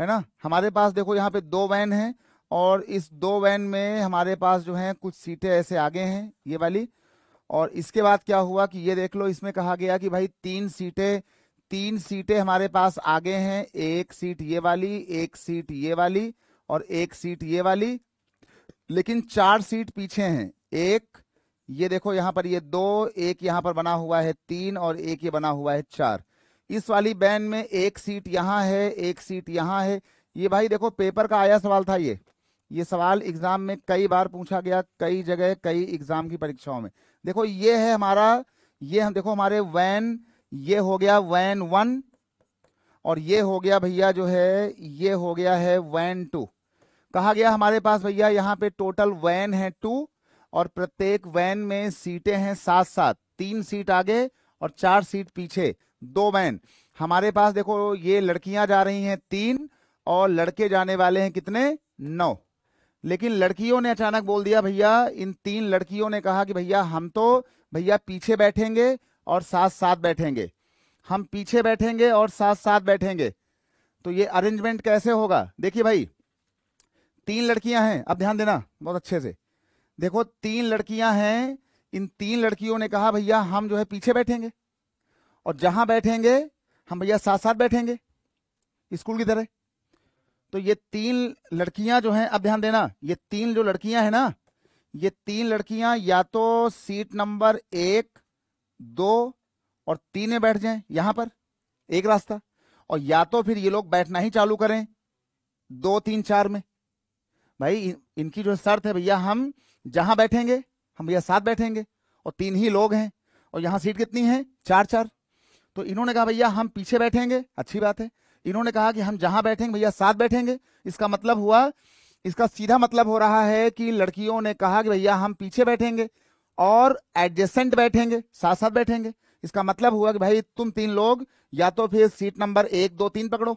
है ना हमारे पास देखो यहाँ पे दो वैन है और इस दो वैन में हमारे पास जो है कुछ सीटें ऐसे आगे हैं ये वाली और इसके बाद क्या हुआ कि ये देख लो इसमें कहा गया कि भाई तीन सीटें तीन सीटें हमारे पास आगे हैं एक सीट ये वाली एक सीट ये वाली और एक सीट ये वाली लेकिन चार सीट पीछे हैं एक ये देखो यहां पर ये दो एक यहाँ पर बना हुआ है तीन और एक ये बना हुआ है चार इस वाली बैन में एक सीट यहाँ है एक सीट यहाँ है ये भाई देखो पेपर का आया सवाल था ये ये सवाल एग्जाम में कई बार पूछा गया कई जगह कई एग्जाम की परीक्षाओं में देखो ये है हमारा ये हम देखो हमारे वैन ये हो गया वैन वन और ये हो गया भैया जो है ये हो गया है वैन टू कहा गया हमारे पास भैया यहाँ पे टोटल वैन है टू और प्रत्येक वैन में सीटें हैं सात सात तीन सीट आगे और चार सीट पीछे दो मैन हमारे पास देखो ये लड़कियां जा रही हैं तीन और लड़के जाने वाले हैं कितने नौ लेकिन लड़कियों ने अचानक बोल दिया भैया इन तीन लड़कियों ने कहा कि भैया हम तो भैया पीछे बैठेंगे और साथ साथ बैठेंगे हम पीछे बैठेंगे और साथ साथ बैठेंगे तो ये अरेंजमेंट कैसे होगा देखिए भाई तीन लड़कियां हैं अब ध्यान देना बहुत अच्छे से देखो तीन लड़कियां हैं इन तीन लड़कियों ने कहा भैया हम जो है पीछे बैठेंगे और जहां बैठेंगे हम भैया साथ साथ बैठेंगे स्कूल की तरह तो ये तीन लड़कियां जो हैं अब ध्यान देना ये तीन जो लड़कियां हैं ना ये तीन लड़कियां या तो सीट नंबर एक दो और तीन में बैठ जाएं यहां पर एक रास्ता और या तो फिर ये लोग बैठना ही चालू करें दो तीन चार में भाई इनकी जो शर्त है भैया हम जहां बैठेंगे हम भैया साथ बैठेंगे और तीन ही लोग हैं और यहां सीट कितनी है चार चार तो इन्होंने कहा भैया हम पीछे बैठेंगे अच्छी बात है इन्होंने कहा कि हम जहां बैठेंगे भैया साथ बैठेंगे इसका मतलब हुआ इसका सीधा मतलब हो रहा है कि लड़कियों ने कहा कि भैया हम पीछे बैठेंगे और एडजेसेंट बैठेंगे साथ साथ बैठेंगे इसका मतलब हुआ कि भाई तुम तीन लोग या तो फिर सीट नंबर एक दो तीन पकड़ो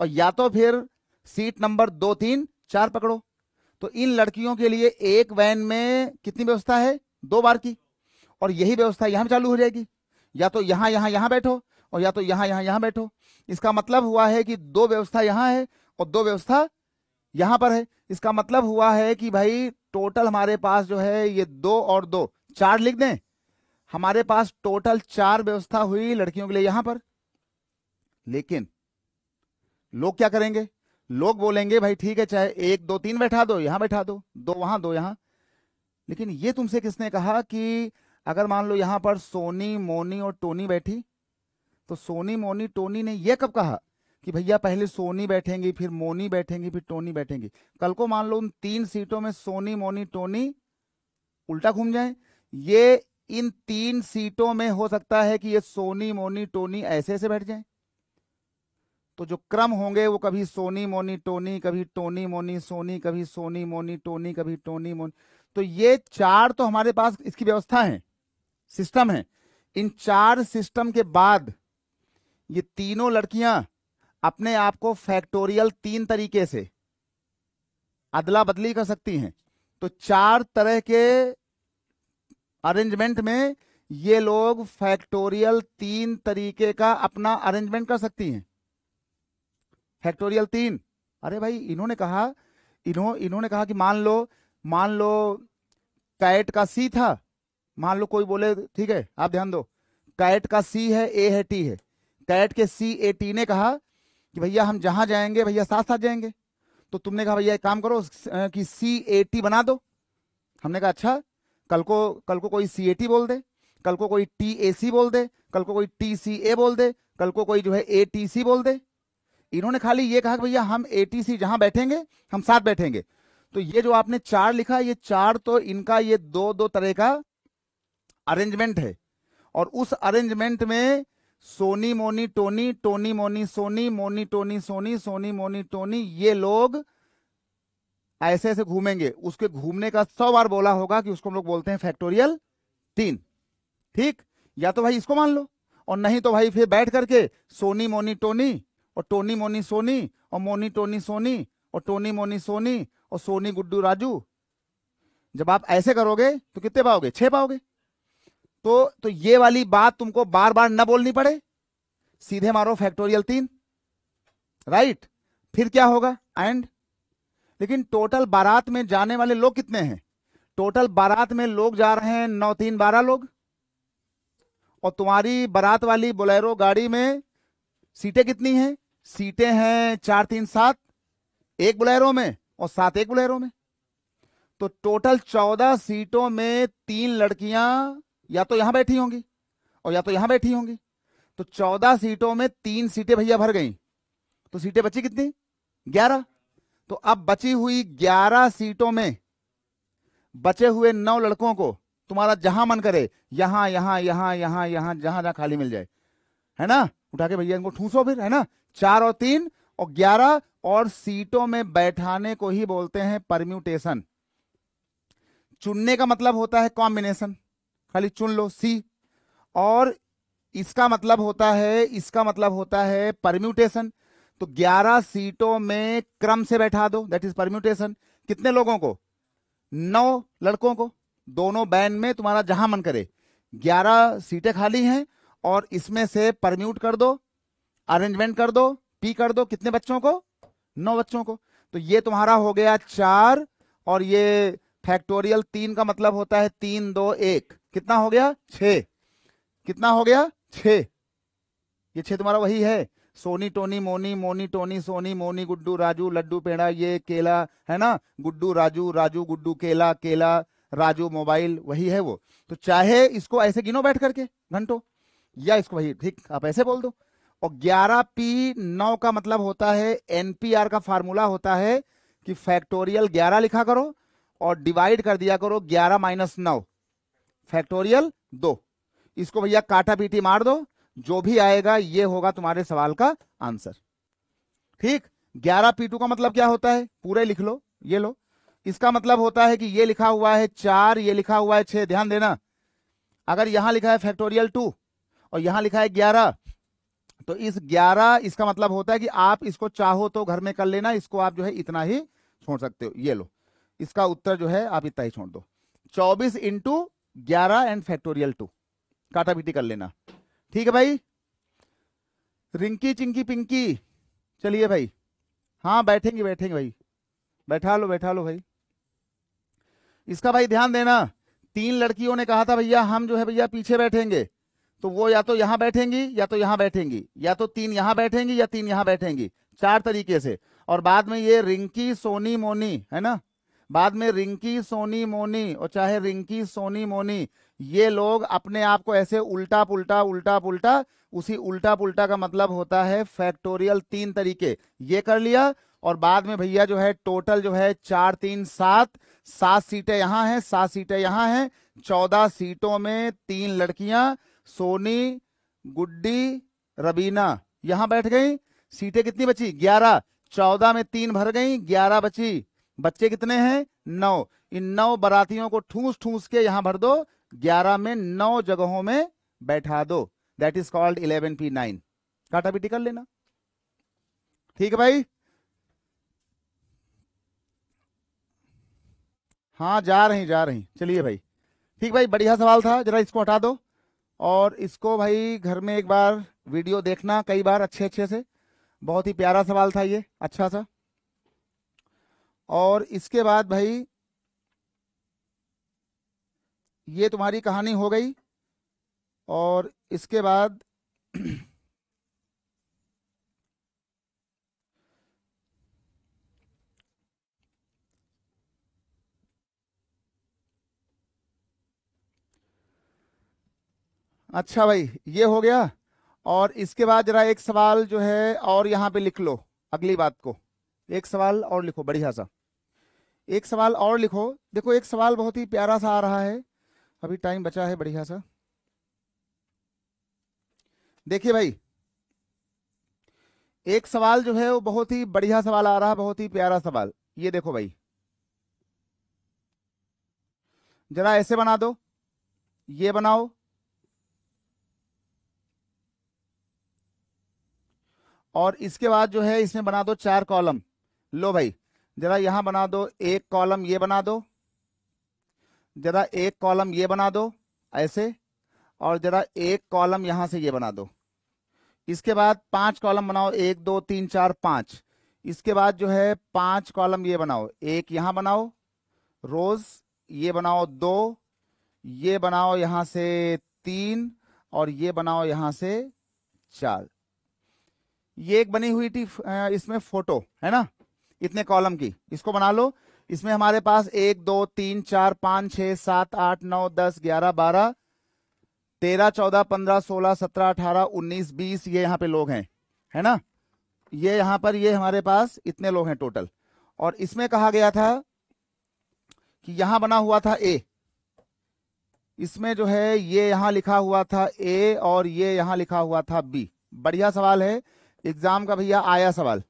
और या तो फिर सीट नंबर दो तीन चार पकड़ो तो इन लड़कियों के लिए एक वैन में कितनी व्यवस्था है दो बार की और यही व्यवस्था यहां चालू हो जाएगी या तो यहां यहां यहां बैठो और या तो यहां यहां यहां बैठो इसका मतलब हुआ है कि दो व्यवस्था यहां है और दो व्यवस्था यहां पर है इसका मतलब हुआ है कि भाई टोटल हमारे पास जो है ये दो और दो चार लिख दें हमारे पास टोटल चार व्यवस्था हुई लड़कियों के लिए यहां पर लेकिन लोग क्या करेंगे लोग बोलेंगे भाई ठीक है चाहे एक दो तीन बैठा दो यहां बैठा दो दो वहां दो यहां लेकिन ये तुमसे किसने कहा कि अगर मान लो यहां पर सोनी मोनी और टोनी बैठी तो सोनी मोनी टोनी ने यह कब कहा कि भैया पहले सोनी बैठेंगी फिर मोनी बैठेंगी फिर टोनी बैठेंगी कल को मान लो उन तीन सीटों में सोनी मोनी टोनी उल्टा घूम जाए ये इन तीन सीटों में हो सकता है कि ये सोनी मोनी टोनी ऐसे ऐसे बैठ जाए तो जो क्रम होंगे वो कभी सोनी मोनी टोनी कभी टोनी मोनी सोनी कभी सोनी मोनी टोनी कभी टोनी मोनी तो ये चार तो हमारे पास इसकी व्यवस्था है सिस्टम है इन चार सिस्टम के बाद ये तीनों लड़कियां अपने आप को फैक्टोरियल तीन तरीके से अदला बदली कर सकती हैं तो चार तरह के अरेंजमेंट में ये लोग फैक्टोरियल तीन तरीके का अपना अरेंजमेंट कर सकती हैं फैक्टोरियल तीन अरे भाई इन्होंने कहा इन्हों इन्होंने कहा कि मान लो मान लो कैट का सी था मान लो कोई बोले ठीक है आप ध्यान दो कैट का सी है ए है टी है कैट के सी ए टी ने कहा कि भैया हम जहां जाएंगे भैया साथ साथ जाएंगे तो तुमने कहा भैया एक काम करो कि सी ए टी बना दो हमने कहा अच्छा कल को कल को कोई सी ए टी बोल दे कल को कोई टी ए सी बोल दे कल को कोई टी सी ए बोल दे कल को कोई जो है ए टी सी बोल दे इन्होंने खाली ये कहा कि भैया हम ए टी सी जहां बैठेंगे हम साथ बैठेंगे तो ये जो आपने चार लिखा ये चार तो इनका ये दो दो तरह का अरेंजमेंट है और उस अरेंजमेंट में सोनी मोनी टोनी टोनी मोनी सोनी मोनी टोनी सोनी सोनी मोनी टोनी ये लोग ऐसे ऐसे घूमेंगे उसके घूमने का सौ बार बोला होगा कि उसको हम लोग बोलते हैं फैक्टोरियल तीन ठीक या तो भाई इसको मान लो और नहीं तो भाई फिर बैठ करके सोनी मोनी टोनी और टोनी मोनी सोनी और मोनी टोनी सोनी और टोनी मोनी सोनी और सोनी गुड्डू राजू जब आप ऐसे करोगे तो कितने पाओगे छह पाओगे तो तो ये वाली बात तुमको बार बार ना बोलनी पड़े सीधे मारो फैक्टोरियल तीन राइट फिर क्या होगा एंड लेकिन टोटल बारात में जाने वाले लोग कितने हैं टोटल बारात में लोग जा रहे हैं नौ तीन बारह लोग और तुम्हारी बारात वाली बोलेरो गाड़ी में सीटें कितनी हैं सीटें हैं चार तीन सात एक बोलेरो में और सात एक बोलेरो में तो टोटल चौदह सीटों में तीन लड़कियां या तो यहां बैठी होंगी और या तो यहां बैठी होंगी तो चौदह सीटों में तीन सीटें भैया भर गई तो सीटें बची कितनी ग्यारह तो अब बची हुई ग्यारह सीटों में बचे हुए नौ लड़कों को तुम्हारा जहां मन करे यहां यहां यहां यहां यहां जहां जहां खाली मिल जाए है ना उठा के भैया इनको ठूसो फिर है ना चार और तीन और ग्यारह और सीटों में बैठाने को ही बोलते हैं परम्यूटेशन चुनने का मतलब होता है कॉम्बिनेशन खाली चुन लो सी और इसका मतलब होता है इसका मतलब होता है परम्यूटेशन तो 11 सीटों में क्रम से बैठा दो दैट इज परम्यूटेशन कितने लोगों को नौ लड़कों को दोनों बैन में तुम्हारा जहां मन करे 11 सीटें खाली हैं और इसमें से परम्यूट कर दो अरेंजमेंट कर दो पी कर दो कितने बच्चों को नौ बच्चों को तो ये तुम्हारा हो गया चार और ये फैक्टोरियल तीन का मतलब होता है तीन दो एक कितना हो गया छे कितना हो गया छे ये छे तुम्हारा वही है सोनी टोनी मोनी मोनी टोनी सोनी मोनी गुड्डू राजू लड्डू पेड़ा ये केला है ना गुड्डू राजू राजू गुड्डू केला केला राजू मोबाइल वही है वो तो चाहे इसको ऐसे गिनो बैठ करके घंटो या इसको वही ठीक आप ऐसे बोल दो और ग्यारह पी नौ का मतलब होता है एनपीआर का फार्मूला होता है कि फैक्टोरियल ग्यारह लिखा करो और डिवाइड कर दिया करो ग्यारह माइनस नौ फैक्टोरियल दो इसको भैया काटा पीटी मार दो जो भी आएगा ये होगा तुम्हारे सवाल का आंसर ठीक ग्यारह पी का मतलब क्या होता है पूरे लिख लो ये लो इसका मतलब होता है कि ये लिखा हुआ है चार ये लिखा हुआ है छह ध्यान देना अगर यहां लिखा है फैक्टोरियल टू और यहां लिखा है ग्यारह तो इस ग्यारह इसका मतलब होता है कि आप इसको चाहो तो घर में कर लेना इसको आप जो है इतना ही छोड़ सकते हो ये लो इसका उत्तर जो है आप इतना ही छोड़ दो चौबीस इंटू ग्यारह एंड फैक्टोरियल टू काटा पीटी कर लेना ठीक है भाई रिंकी चिंकी पिंकी चलिए भाई हाँ बैठेंगे बैठेंगे भाई बैठा लो बैठा लो भाई इसका भाई ध्यान देना तीन लड़कियों ने कहा था भैया हम जो है भैया पीछे बैठेंगे तो वो या तो यहां बैठेंगी या तो यहां बैठेंगी या तो तीन यहां बैठेंगी या तीन यहां बैठेंगी चार तरीके से और बाद में ये रिंकी सोनी मोनी है ना बाद में रिंकी सोनी मोनी और चाहे रिंकी सोनी मोनी ये लोग अपने आप को ऐसे उल्टा पुल्टा उल्टा पुल्टा उसी उल्टा पुल्टा का मतलब होता है फैक्टोरियल तीन तरीके ये कर लिया और बाद में भैया जो है टोटल जो है चार तीन सात सात सीटें यहां हैं सात सीटें यहां हैं चौदह सीटों में तीन लड़कियां सोनी गुड्डी रबीना यहां बैठ गई सीटें कितनी बची ग्यारह चौदह में तीन भर गई ग्यारह बची बच्चे कितने हैं नौ इन नौ बरातियों को ठूस ठूस के यहां भर दो ग्यारह में नौ जगहों में बैठा दो that is called eleven P nine काटा पिटी कर लेना ठीक है भाई हाँ जा रही जा रही चलिए भाई ठीक भाई बढ़िया सवाल था जरा इसको हटा दो और इसको भाई घर में एक बार वीडियो देखना कई बार अच्छे अच्छे से बहुत ही प्यारा सवाल था ये अच्छा सा और इसके बाद भाई ये तुम्हारी कहानी हो गई और इसके बाद अच्छा भाई ये हो गया और इसके बाद जरा एक सवाल जो है और यहां पे लिख लो अगली बात को एक सवाल और लिखो बढ़िया सा एक सवाल और लिखो देखो एक सवाल बहुत ही प्यारा सा आ रहा है अभी टाइम बचा है बढ़िया सा देखिए भाई एक सवाल जो है वो बहुत ही बढ़िया सवाल आ रहा है बहुत ही प्यारा सवाल ये देखो भाई जरा ऐसे बना दो ये बनाओ और इसके बाद जो है इसमें बना दो चार कॉलम लो भाई जरा यहां बना दो एक कॉलम ये बना दो जरा एक कॉलम ये बना दो ऐसे और जरा एक कॉलम यहां से ये बना दो इसके बाद पांच कॉलम बनाओ एक दो तीन चार पांच इसके बाद जो है पांच कॉलम ये बनाओ एक यहां बनाओ रोज ये बनाओ दो ये बनाओ यहां से तीन और ये बनाओ यहां से चार ये एक बनी हुई थी इसमें फोटो है ना इतने कॉलम की इसको बना लो इसमें हमारे पास एक दो तीन चार पांच छह सात आठ नौ दस ग्यारह बारह तेरह चौदह पंद्रह सोलह सत्रह अठारह उन्नीस बीस ये यहाँ पे लोग हैं है ना ये यहाँ पर ये हमारे पास इतने लोग हैं टोटल और इसमें कहा गया था कि यहां बना हुआ था ए इसमें जो है ये यहां लिखा हुआ था ए और ये यहां लिखा हुआ था बी बढ़िया सवाल है एग्जाम का भैया आया सवाल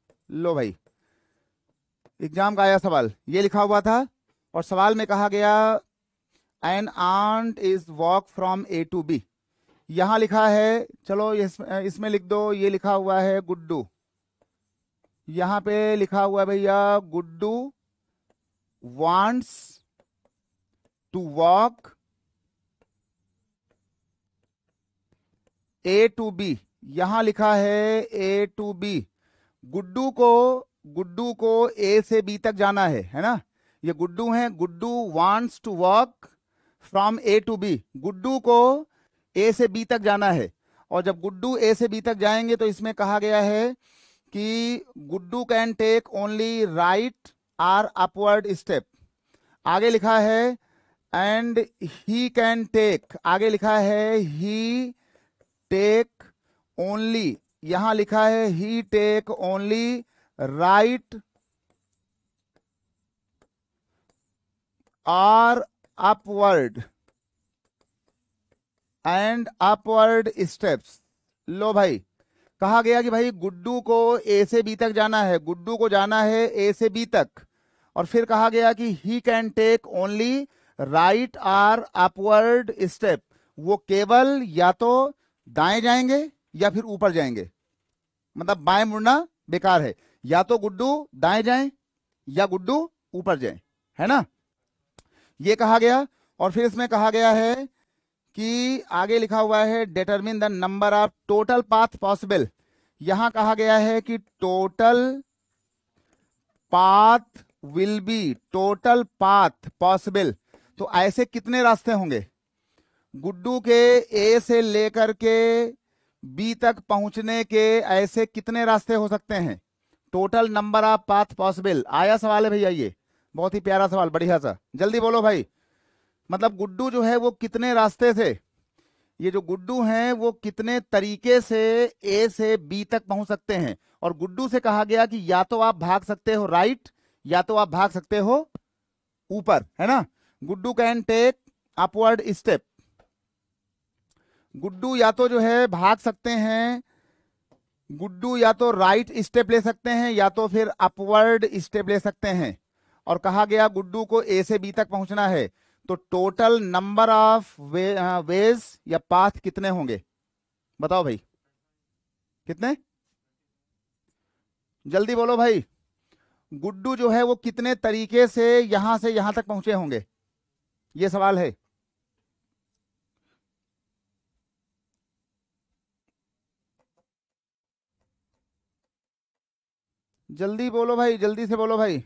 लो भाई एग्जाम का आया सवाल ये लिखा हुआ था और सवाल में कहा गया an ant is walk from A to B यहां लिखा है चलो इसमें लिख दो ये लिखा हुआ है गुड्डू यहां पे लिखा हुआ भैया Guddu wants to walk A to B यहां लिखा है ए टू बी गुड्डू को गुड्डू को ए से बी तक जाना है है ना ये गुड्डू है Guddu wants to walk from A to B Guddu को ए से बी तक जाना है और जब गुड्डू ए से बी तक जाएंगे तो इसमें कहा गया है कि Guddu can take only right or upward step आगे लिखा है एंड ही कैन टेक आगे लिखा है ही टेक ओनली यहां लिखा है he take only right or upward and upward steps लो भाई कहा गया कि भाई गुड्डू को ए से बी तक जाना है गुड्डू को जाना है ए से बी तक और फिर कहा गया कि he can take only right or upward step वो केवल या तो दाएं जाएंगे या फिर ऊपर जाएंगे मतलब बाएं मुड़ना बेकार है या तो गुड्डू दाएं जाए या गुड्डू ऊपर जाए है ना ये कहा गया और फिर इसमें कहा गया है कि आगे लिखा हुआ है determine the number of total path possible यहां कहा गया है कि total path will be total path possible तो ऐसे कितने रास्ते होंगे गुड्डू के ए से लेकर के बी तक पहुंचने के ऐसे कितने रास्ते हो सकते हैं total number of path possible आया सवाल है भैया ये बहुत ही प्यारा सवाल बढ़िया सा जल्दी बोलो भाई मतलब गुड्डू जो है वो कितने रास्ते से ये जो गुड्डू हैं वो कितने तरीके से ए से बी तक पहुंच सकते हैं और गुड्डू से कहा गया कि या तो आप भाग सकते हो राइट या तो आप भाग सकते हो ऊपर है ना Guddu can take upward step Guddu या तो जो है भाग सकते हैं गुड्डू या तो राइट स्टेप ले सकते हैं या तो फिर अपवर्ड स्टेप ले सकते हैं और कहा गया गुड्डू को ए से बी तक पहुंचना है तो total number of way, ways या पाथ कितने होंगे बताओ भाई कितने जल्दी बोलो भाई गुड्डू जो है वो कितने तरीके से यहां से यहां तक पहुंचे होंगे ये सवाल है जल्दी बोलो भाई जल्दी से बोलो भाई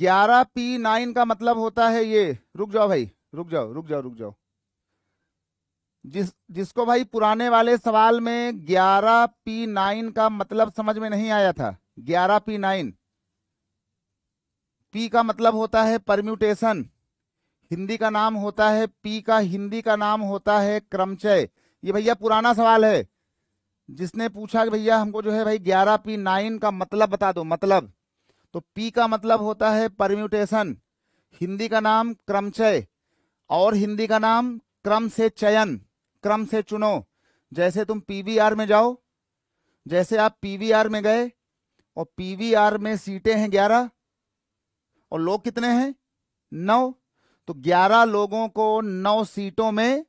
ग्यारह पी नाइन का मतलब होता है ये रुक जाओ भाई रुक जाओ रुक जाओ रुक जाओ जिस जिसको भाई पुराने वाले सवाल में ग्यारह पी नाइन का मतलब समझ में नहीं आया था ग्यारह पी नाइन पी का मतलब होता है परम्यूटेशन हिंदी का नाम होता है पी का हिंदी का नाम होता है क्रमचय ये भैया पुराना सवाल है जिसने पूछा कि भैया हमको जो है भाई ग्यारह पी नाइन का मतलब बता दो मतलब तो पी का मतलब होता है परम्यूटेशन हिंदी का नाम क्रमचय और हिंदी का नाम क्रम से चयन क्रम से चुनो जैसे तुम पीवीआर में जाओ जैसे आप पीवीआर में गए और पीवीआर में सीटें हैं ग्यारह और लोग कितने हैं नौ तो ग्यारह लोगों को नौ सीटों में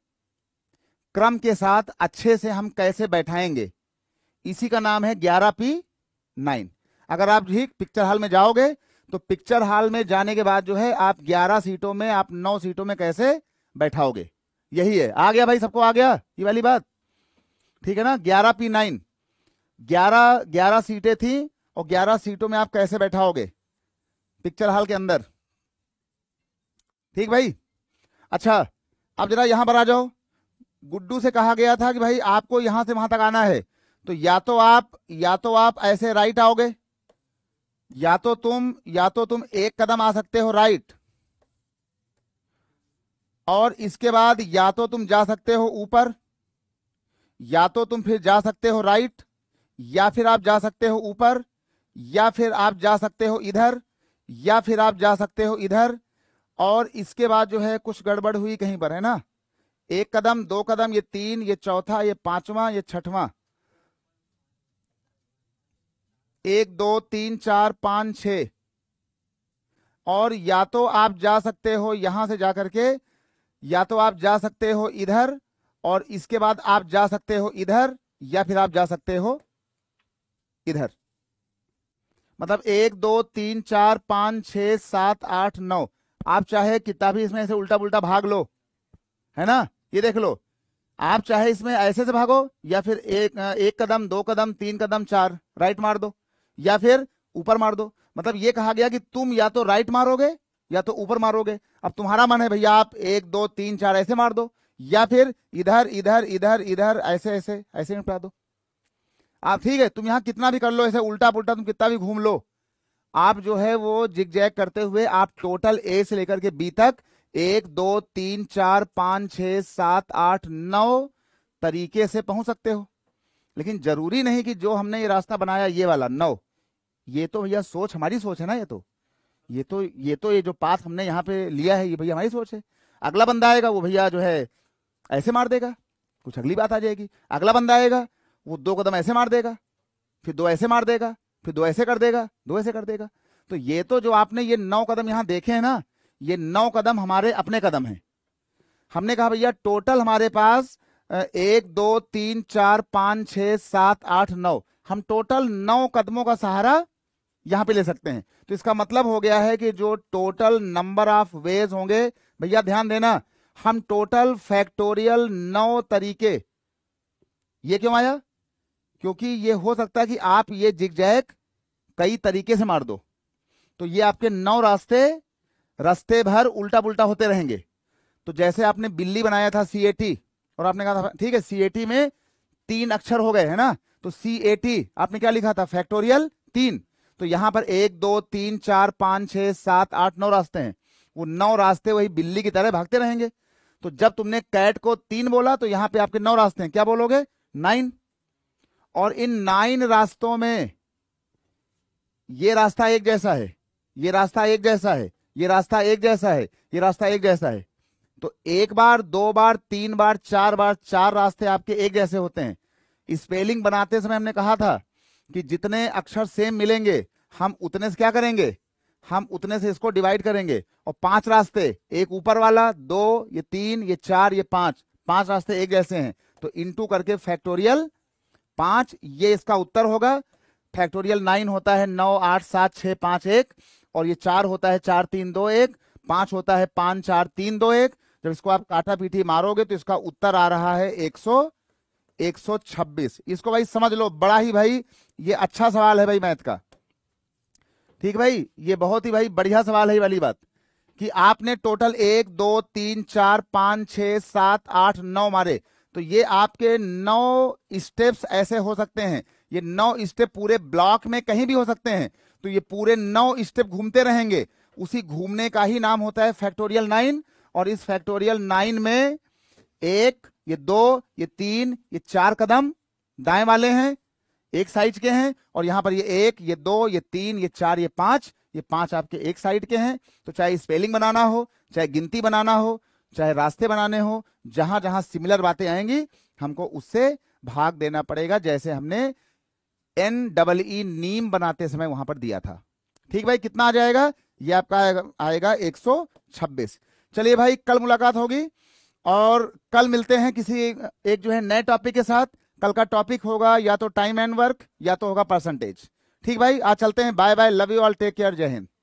क्रम के साथ अच्छे से हम कैसे बैठाएंगे इसी का नाम है ग्यारह पी नाइन अगर आप ठीक पिक्चर हॉल में जाओगे तो पिक्चर हॉल में जाने के बाद जो है आप ग्यारह सीटों में आप नौ सीटों में कैसे बैठाओगे यही है आ गया भाई सबको आ गया ये वाली बात ठीक है ना ग्यारह पी नाइन ग्यारह ग्यारह सीटें थी और ग्यारह सीटों में आप कैसे बैठाओगे पिक्चर हॉल के अंदर ठीक भाई अच्छा अब जरा यहां पर आ जाओ गुड्डू से कहा गया था कि भाई आपको यहां से वहां तक आना है तो या तो आप या तो आप ऐसे राइट आओगे या तो तुम या तो तुम एक कदम आ सकते हो राइट और इसके बाद या तो तुम जा सकते हो ऊपर या तो तुम फिर जा सकते हो राइट या फिर आप जा सकते हो ऊपर या फिर आप जा सकते हो इधर या फिर आप जा सकते हो इधर और इसके बाद जो है कुछ गड़बड़ हुई कहीं पर है ना एक कदम दो कदम ये तीन ये चौथा ये पांचवा ये छठवां एक दो तीन चार पांच छ और या तो आप जा सकते हो यहां से जाकर के या तो आप जा सकते हो इधर और इसके बाद आप जा सकते हो इधर या फिर आप जा सकते हो इधर मतलब एक दो तीन चार पांच छ सात आठ नौ आप चाहे किताबी इसमें से उल्टा पुल्टा भाग लो है ना ये देख लो आप चाहे इसमें ऐसे से भागो या फिर एक एक कदम दो कदम तीन कदम चार राइट मार दो या फिर ऊपर मार दो मतलब ये कहा गया कि तुम या तो राइट मारोगे या तो ऊपर मारोगे अब तुम्हारा मन है भैया आप एक दो तीन चार ऐसे मार दो या फिर इधर इधर इधर इधर ऐसे ऐसे ऐसे निपटा दो आप ठीक है तुम यहां कितना भी कर लो ऐसे उल्टा पुलटा तुम कितना भी घूम लो आप जो है वो जिग जैग करते हुए आप टोटल ए से लेकर के बी तक एक दो तीन चार पांच छ सात आठ नौ तरीके से पहुंच सकते हो लेकिन जरूरी नहीं कि जो हमने ये रास्ता बनाया ये वाला नौ ये तो भैया सोच हमारी सोच है ना ये तो ये तो ये तो ये जो पाथ हमने यहाँ पे लिया है ये भैया हमारी सोच है अगला बंदा आएगा वो भैया जो है ऐसे मार देगा कुछ अगली बात आ जाएगी अगला बंदा आएगा वो दो कदम ऐसे मार देगा फिर दो ऐसे मार देगा फिर दो ऐसे कर देगा दो ऐसे कर देगा तो ये तो जो आपने ये नौ कदम यहाँ देखे हैं ना ये नौ कदम हमारे अपने कदम हैं हमने कहा भैया टोटल हमारे पास एक दो तीन चार पांच छ सात आठ नौ हम टोटल नौ कदमों का सहारा यहां पे ले सकते हैं तो इसका मतलब हो गया है कि जो टोटल नंबर ऑफ वेज होंगे भैया ध्यान देना हम टोटल फैक्टोरियल नौ तरीके ये क्यों आया क्योंकि ये हो सकता है कि आप ये जिग जैक कई तरीके से मार दो तो ये आपके नौ रास्ते रास्ते भर उल्टा पुलटा होते रहेंगे तो जैसे आपने बिल्ली बनाया था सी और आपने कहा था ठीक है सी में तीन अक्षर हो गए है ना तो सी आपने क्या लिखा था फैक्टोरियल तीन तो यहां पर एक दो तीन चार पांच छह सात आठ नौ रास्ते हैं वो नौ रास्ते वही बिल्ली की तरह भागते रहेंगे तो जब तुमने कैट को तीन बोला तो यहां पे आपके नौ रास्ते हैं क्या बोलोगे नाइन और इन नाइन रास्तों में ये रास्ता एक जैसा है ये रास्ता एक जैसा है ये रास्ता एक जैसा है ये रास्ता एक जैसा है तो एक बार दो बार तीन बार चार बार चार रास्ते आपके एक जैसे होते हैं स्पेलिंग बनाते समय हमने कहा था कि जितने अक्षर सेम मिलेंगे हम उतने से क्या करेंगे हम उतने से इसको डिवाइड करेंगे और पांच रास्ते एक ऊपर वाला दो ये तीन ये चार ये पांच पांच रास्ते एक जैसे हैं तो इनटू करके फैक्टोरियल पांच ये इसका उत्तर होगा फैक्टोरियल नाइन होता है नौ आठ सात छ पांच एक और ये चार होता है चार तीन दो एक पांच होता है पांच चार तीन दो एक जब इसको आप काटा पीठी मारोगे तो इसका उत्तर आ रहा है एक सौ एक सौ छब्बीस इसको भाई समझ लो बड़ा ही भाई ये अच्छा सवाल है भाई मैथ का ठीक भाई ये बहुत ही भाई बढ़िया सवाल है वाली बात कि आपने टोटल एक दो तीन चार पांच छ सात आठ नौ मारे तो ये आपके नौ स्टेप्स ऐसे हो सकते हैं ये नौ स्टेप पूरे ब्लॉक में कहीं भी हो सकते हैं तो ये पूरे नौ स्टेप घूमते रहेंगे उसी घूमने का ही नाम होता है फैक्टोरियल नाइन और इस फैक्टोरियल नाइन में एक ये दो ये तीन ये चार कदम दाएं वाले हैं एक साइड के हैं और यहां पर ये एक ये दो ये तीन ये चार ये पांच ये पांच आपके एक साइड के हैं तो चाहे स्पेलिंग बनाना हो चाहे गिनती बनाना हो चाहे रास्ते बनाने हो जहां जहां सिमिलर बातें आएंगी हमको उससे भाग देना पड़ेगा जैसे हमने एन डबल ई नीम बनाते समय वहां पर दिया था ठीक भाई कितना आ जाएगा ये आपका आएगा, 126 चलिए भाई कल मुलाकात होगी और कल मिलते हैं किसी एक जो है नए टॉपिक के साथ कल का टॉपिक होगा या तो टाइम एंड वर्क या तो होगा परसेंटेज ठीक भाई आज चलते हैं bye bye love you all take care जय हिंद